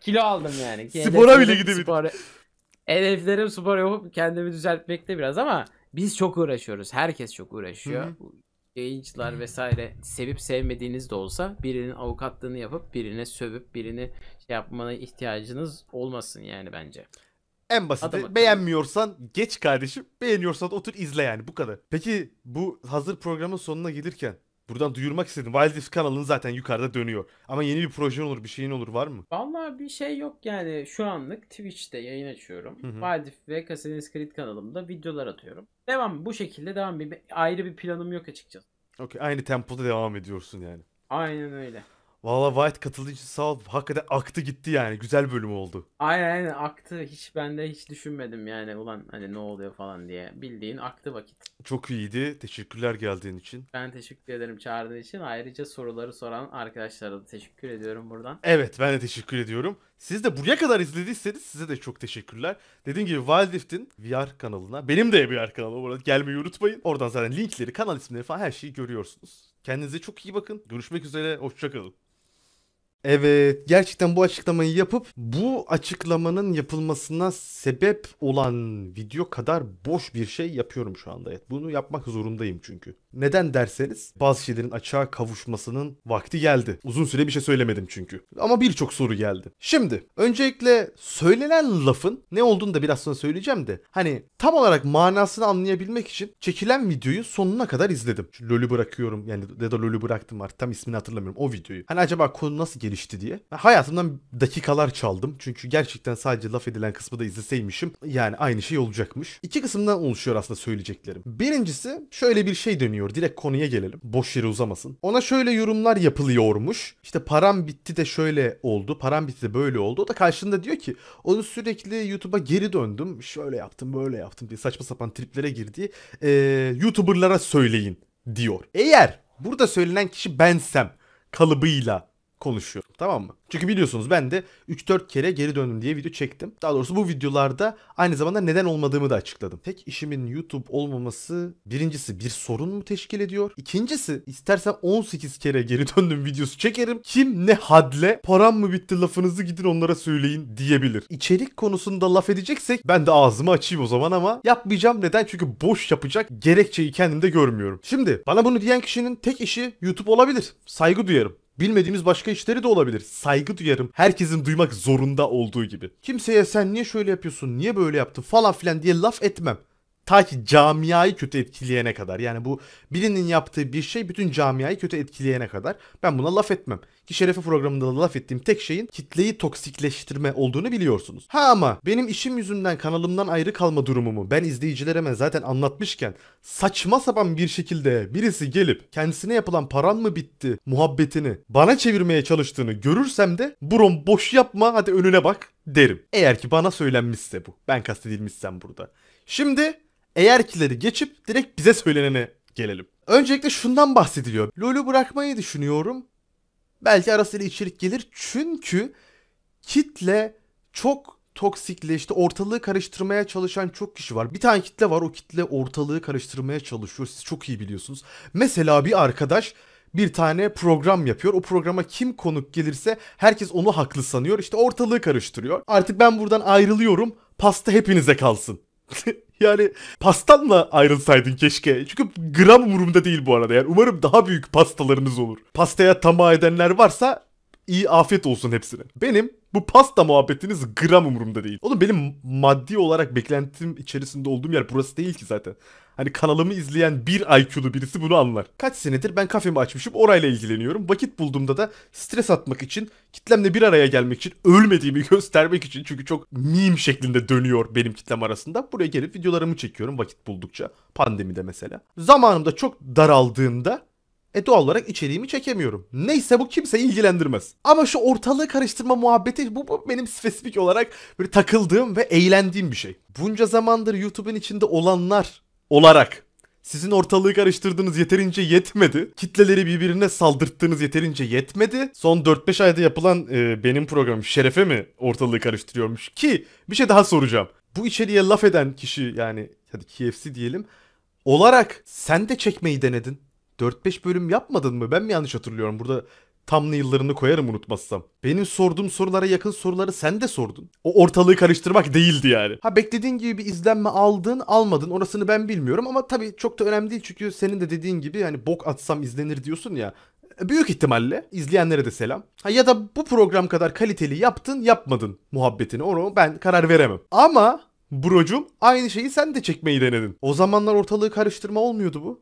kilo aldım yani. Ki Spora bile gidemedim. Spor... Hedeflerim spor yapıp kendimi düzeltmekte biraz ama biz çok uğraşıyoruz. Herkes çok uğraşıyor. hı Yayıncılar vesaire sevip sevmediğiniz de olsa birinin avukatlığını yapıp birine sövüp birini şey yapmana ihtiyacınız olmasın yani bence. En basit. beğenmiyorsan geç kardeşim. Beğeniyorsan da otur izle yani bu kadar. Peki bu hazır programın sonuna gelirken buradan duyurmak istedim. Wild Rift kanalın zaten yukarıda dönüyor. Ama yeni bir projen olur bir şeyin olur var mı? Vallahi bir şey yok yani şu anlık Twitch'te yayın açıyorum. Hı hı. Wild Rift ve Assassin's Creed kanalımda videolar atıyorum. Devam bu şekilde devam bir ayrı bir planım yok açıkçası. Okey aynı tempoda devam ediyorsun yani. Aynen öyle. Valla White katıldığı için sağ ol. Hakikaten aktı gitti yani. Güzel bölüm oldu. Aynen aynen aktı. Hiç ben de hiç düşünmedim yani ulan hani ne oluyor falan diye. Bildiğin aktı vakit. Çok iyiydi. Teşekkürler geldiğin için. Ben teşekkür ederim çağırdığın için. Ayrıca soruları soran arkadaşlara da teşekkür ediyorum buradan. Evet ben de teşekkür ediyorum. Siz de buraya kadar izlediyseniz size de çok teşekkürler. Dediğim gibi Wildrift'in VR kanalına, benim de VR kanalı burada gelmeyi unutmayın. Oradan zaten linkleri, kanal isimleri falan her şeyi görüyorsunuz. Kendinize çok iyi bakın. Görüşmek üzere, hoşçakalın. Evet gerçekten bu açıklamayı yapıp bu açıklamanın yapılmasına sebep olan video kadar boş bir şey yapıyorum şu anda. Evet, bunu yapmak zorundayım çünkü. Neden derseniz bazı şeylerin açığa kavuşmasının vakti geldi. Uzun süre bir şey söylemedim çünkü. Ama birçok soru geldi. Şimdi öncelikle söylenen lafın ne olduğunu da biraz sonra söyleyeceğim de hani tam olarak manasını anlayabilmek için çekilen videoyu sonuna kadar izledim. Şu lolü bırakıyorum yani ya da lolü bıraktım artık tam ismini hatırlamıyorum o videoyu. Hani acaba konu nasıl geliyor gelişti diye. Hayatımdan dakikalar çaldım. Çünkü gerçekten sadece laf edilen kısmı da izleseymişim yani aynı şey olacakmış. İki kısımdan oluşuyor aslında söyleyeceklerim. Birincisi şöyle bir şey dönüyor. Direkt konuya gelelim. Boş yere uzamasın. Ona şöyle yorumlar yapılıyormuş. İşte param bitti de şöyle oldu. Param bitti de böyle oldu. O da karşında diyor ki onu sürekli YouTube'a geri döndüm. Şöyle yaptım böyle yaptım diye saçma sapan triplere girdiği ee, YouTuber'lara söyleyin diyor. Eğer burada söylenen kişi bensem kalıbıyla konuşuyorum tamam mı? Çünkü biliyorsunuz ben de 3-4 kere geri döndüm diye video çektim. Daha doğrusu bu videolarda aynı zamanda neden olmadığımı da açıkladım. Tek işimin YouTube olmaması birincisi bir sorun mu teşkil ediyor? İkincisi istersen 18 kere geri döndüm videosu çekerim. Kim ne hadle param mı bitti lafınızı gidin onlara söyleyin diyebilir. İçerik konusunda laf edeceksek ben de ağzımı açayım o zaman ama yapmayacağım neden? Çünkü boş yapacak gerekçeyi kendimde görmüyorum. Şimdi bana bunu diyen kişinin tek işi YouTube olabilir. Saygı duyarım. Bilmediğimiz başka işleri de olabilir. Saygı duyarım. Herkesin duymak zorunda olduğu gibi. Kimseye sen niye şöyle yapıyorsun, niye böyle yaptın falan filan diye laf etmem ta ki camiayı kötü etkileyene kadar yani bu birinin yaptığı bir şey bütün camiayı kötü etkileyene kadar ben buna laf etmem. Ki şerefe programında da laf ettiğim tek şeyin kitleyi toksikleştirme olduğunu biliyorsunuz. Ha ama benim işim yüzünden kanalımdan ayrı kalma durumumu ben izleyicilerime zaten anlatmışken saçma sapan bir şekilde birisi gelip kendisine yapılan paran mı bitti muhabbetini bana çevirmeye çalıştığını görürsem de buron boş yapma hadi önüne bak derim. Eğer ki bana söylenmişse bu. Ben kastedilmişsem burada. Şimdi eğerkileri geçip direkt bize söylenene gelelim. Öncelikle şundan bahsediliyor. LoL'ü bırakmayı düşünüyorum. Belki arasıyla içerik gelir. Çünkü kitle çok toksikleşti. Ortalığı karıştırmaya çalışan çok kişi var. Bir tane kitle var. O kitle ortalığı karıştırmaya çalışıyor. Siz çok iyi biliyorsunuz. Mesela bir arkadaş bir tane program yapıyor. O programa kim konuk gelirse herkes onu haklı sanıyor. İşte ortalığı karıştırıyor. Artık ben buradan ayrılıyorum. Pasta hepinize kalsın. Yani pastanla ayrılsaydın keşke. Çünkü gram umurumda değil bu arada. Yani umarım daha büyük pastalarınız olur. Pastaya tamah edenler varsa iyi afiyet olsun hepsine. Benim bu pasta muhabbetiniz gram umurumda değil. Oğlum benim maddi olarak beklentim içerisinde olduğum yer burası değil ki zaten. Hani kanalımı izleyen bir IQ'lu birisi bunu anlar. Kaç senedir ben kafemi açmışım orayla ilgileniyorum. Vakit bulduğumda da stres atmak için, kitlemle bir araya gelmek için, ölmediğimi göstermek için çünkü çok meme şeklinde dönüyor benim kitlem arasında. Buraya gelip videolarımı çekiyorum vakit buldukça. Pandemide mesela. Zamanımda çok daraldığında e doğal olarak içeriğimi çekemiyorum. Neyse bu kimseyi ilgilendirmez. Ama şu ortalığı karıştırma muhabbeti bu, bu benim spesifik olarak böyle takıldığım ve eğlendiğim bir şey. Bunca zamandır YouTube'un içinde olanlar olarak sizin ortalığı karıştırdığınız yeterince yetmedi. Kitleleri birbirine saldırttığınız yeterince yetmedi. Son 4-5 ayda yapılan e, benim programım Şerefe mi ortalığı karıştırıyormuş ki bir şey daha soracağım. Bu içeriye laf eden kişi yani hadi KFC diyelim olarak sen de çekmeyi denedin. 4-5 bölüm yapmadın mı? Ben mi yanlış hatırlıyorum? Burada Tamlı yıllarını koyarım unutmazsam. Benim sorduğum sorulara yakın soruları sen de sordun. O ortalığı karıştırmak değildi yani. Ha beklediğin gibi bir izlenme aldın almadın orasını ben bilmiyorum ama tabii çok da önemli değil çünkü senin de dediğin gibi yani bok atsam izlenir diyorsun ya. Büyük ihtimalle izleyenlere de selam. Ha ya da bu program kadar kaliteli yaptın yapmadın muhabbetini onu ben karar veremem. Ama brocum aynı şeyi sen de çekmeyi denedin. O zamanlar ortalığı karıştırma olmuyordu bu.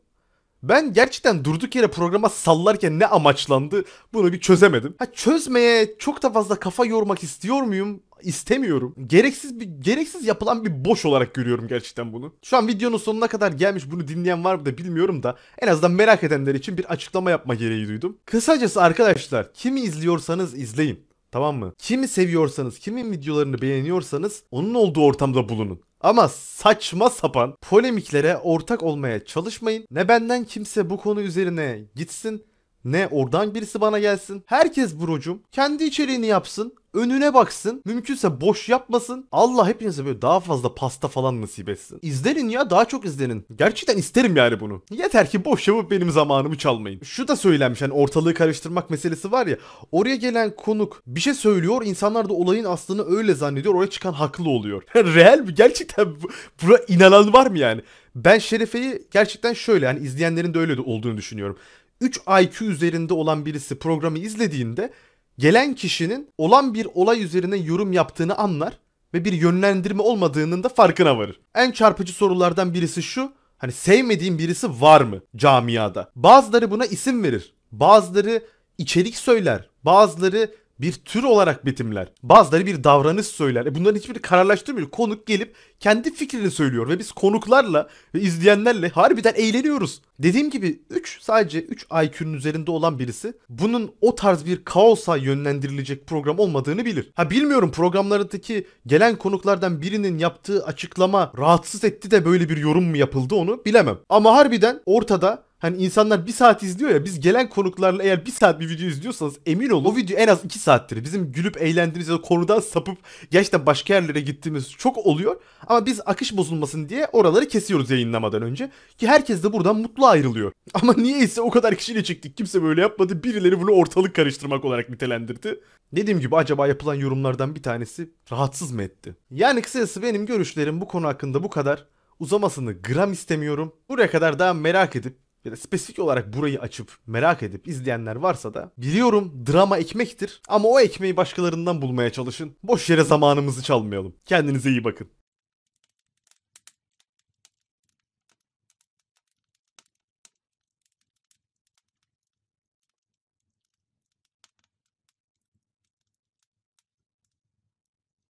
Ben gerçekten durduk yere programa sallarken ne amaçlandı bunu bir çözemedim. Ha çözmeye çok da fazla kafa yormak istiyor muyum? istemiyorum. Gereksiz bir gereksiz yapılan bir boş olarak görüyorum gerçekten bunu. Şu an videonun sonuna kadar gelmiş bunu dinleyen var mı da bilmiyorum da en azından merak edenler için bir açıklama yapma gereği duydum. Kısacası arkadaşlar kimi izliyorsanız izleyin. Tamam mı? Kimi seviyorsanız, kimin videolarını beğeniyorsanız onun olduğu ortamda bulunun. Ama saçma sapan polemiklere ortak olmaya çalışmayın. Ne benden kimse bu konu üzerine gitsin ne oradan birisi bana gelsin. Herkes brocum kendi içeriğini yapsın önüne baksın. Mümkünse boş yapmasın. Allah hepinize böyle daha fazla pasta falan nasip etsin. İzlenin ya daha çok izlenin. Gerçekten isterim yani bunu. Yeter ki boş yapıp benim zamanımı çalmayın. Şu da söylenmiş hani ortalığı karıştırmak meselesi var ya. Oraya gelen konuk bir şey söylüyor. insanlar da olayın aslını öyle zannediyor. Oraya çıkan haklı oluyor. Real mi? Gerçekten bura inanan var mı yani? Ben Şerife'yi gerçekten şöyle yani izleyenlerin de öyle de olduğunu düşünüyorum. 3 IQ üzerinde olan birisi programı izlediğinde gelen kişinin olan bir olay üzerine yorum yaptığını anlar ve bir yönlendirme olmadığının da farkına varır. En çarpıcı sorulardan birisi şu. Hani sevmediğin birisi var mı camiada? Bazıları buna isim verir. Bazıları içerik söyler. Bazıları bir tür olarak betimler. Bazıları bir davranış söyler. E bunların hiçbiri kararlaştırmıyor. Konuk gelip kendi fikrini söylüyor ve biz konuklarla ve izleyenlerle harbiden eğleniyoruz. Dediğim gibi 3 sadece 3 IQ'nun üzerinde olan birisi bunun o tarz bir kaosa yönlendirilecek program olmadığını bilir. Ha bilmiyorum programlardaki gelen konuklardan birinin yaptığı açıklama rahatsız etti de böyle bir yorum mu yapıldı onu bilemem. Ama harbiden ortada Hani insanlar bir saat izliyor ya biz gelen konuklarla eğer bir saat bir video izliyorsanız emin olun o video en az iki saattir. Bizim gülüp eğlendiğimiz ya da konudan sapıp gerçekten başka yerlere gittiğimiz çok oluyor. Ama biz akış bozulmasın diye oraları kesiyoruz yayınlamadan önce. Ki herkes de buradan mutlu ayrılıyor. Ama niyeyse o kadar kişiyle çektik kimse böyle yapmadı. Birileri bunu ortalık karıştırmak olarak nitelendirdi. Dediğim gibi acaba yapılan yorumlardan bir tanesi rahatsız mı etti? Yani kısacası benim görüşlerim bu konu hakkında bu kadar. Uzamasını gram istemiyorum. Buraya kadar daha merak edip ya da spesifik olarak burayı açıp merak edip izleyenler varsa da biliyorum drama ekmektir ama o ekmeği başkalarından bulmaya çalışın. Boş yere zamanımızı çalmayalım. Kendinize iyi bakın.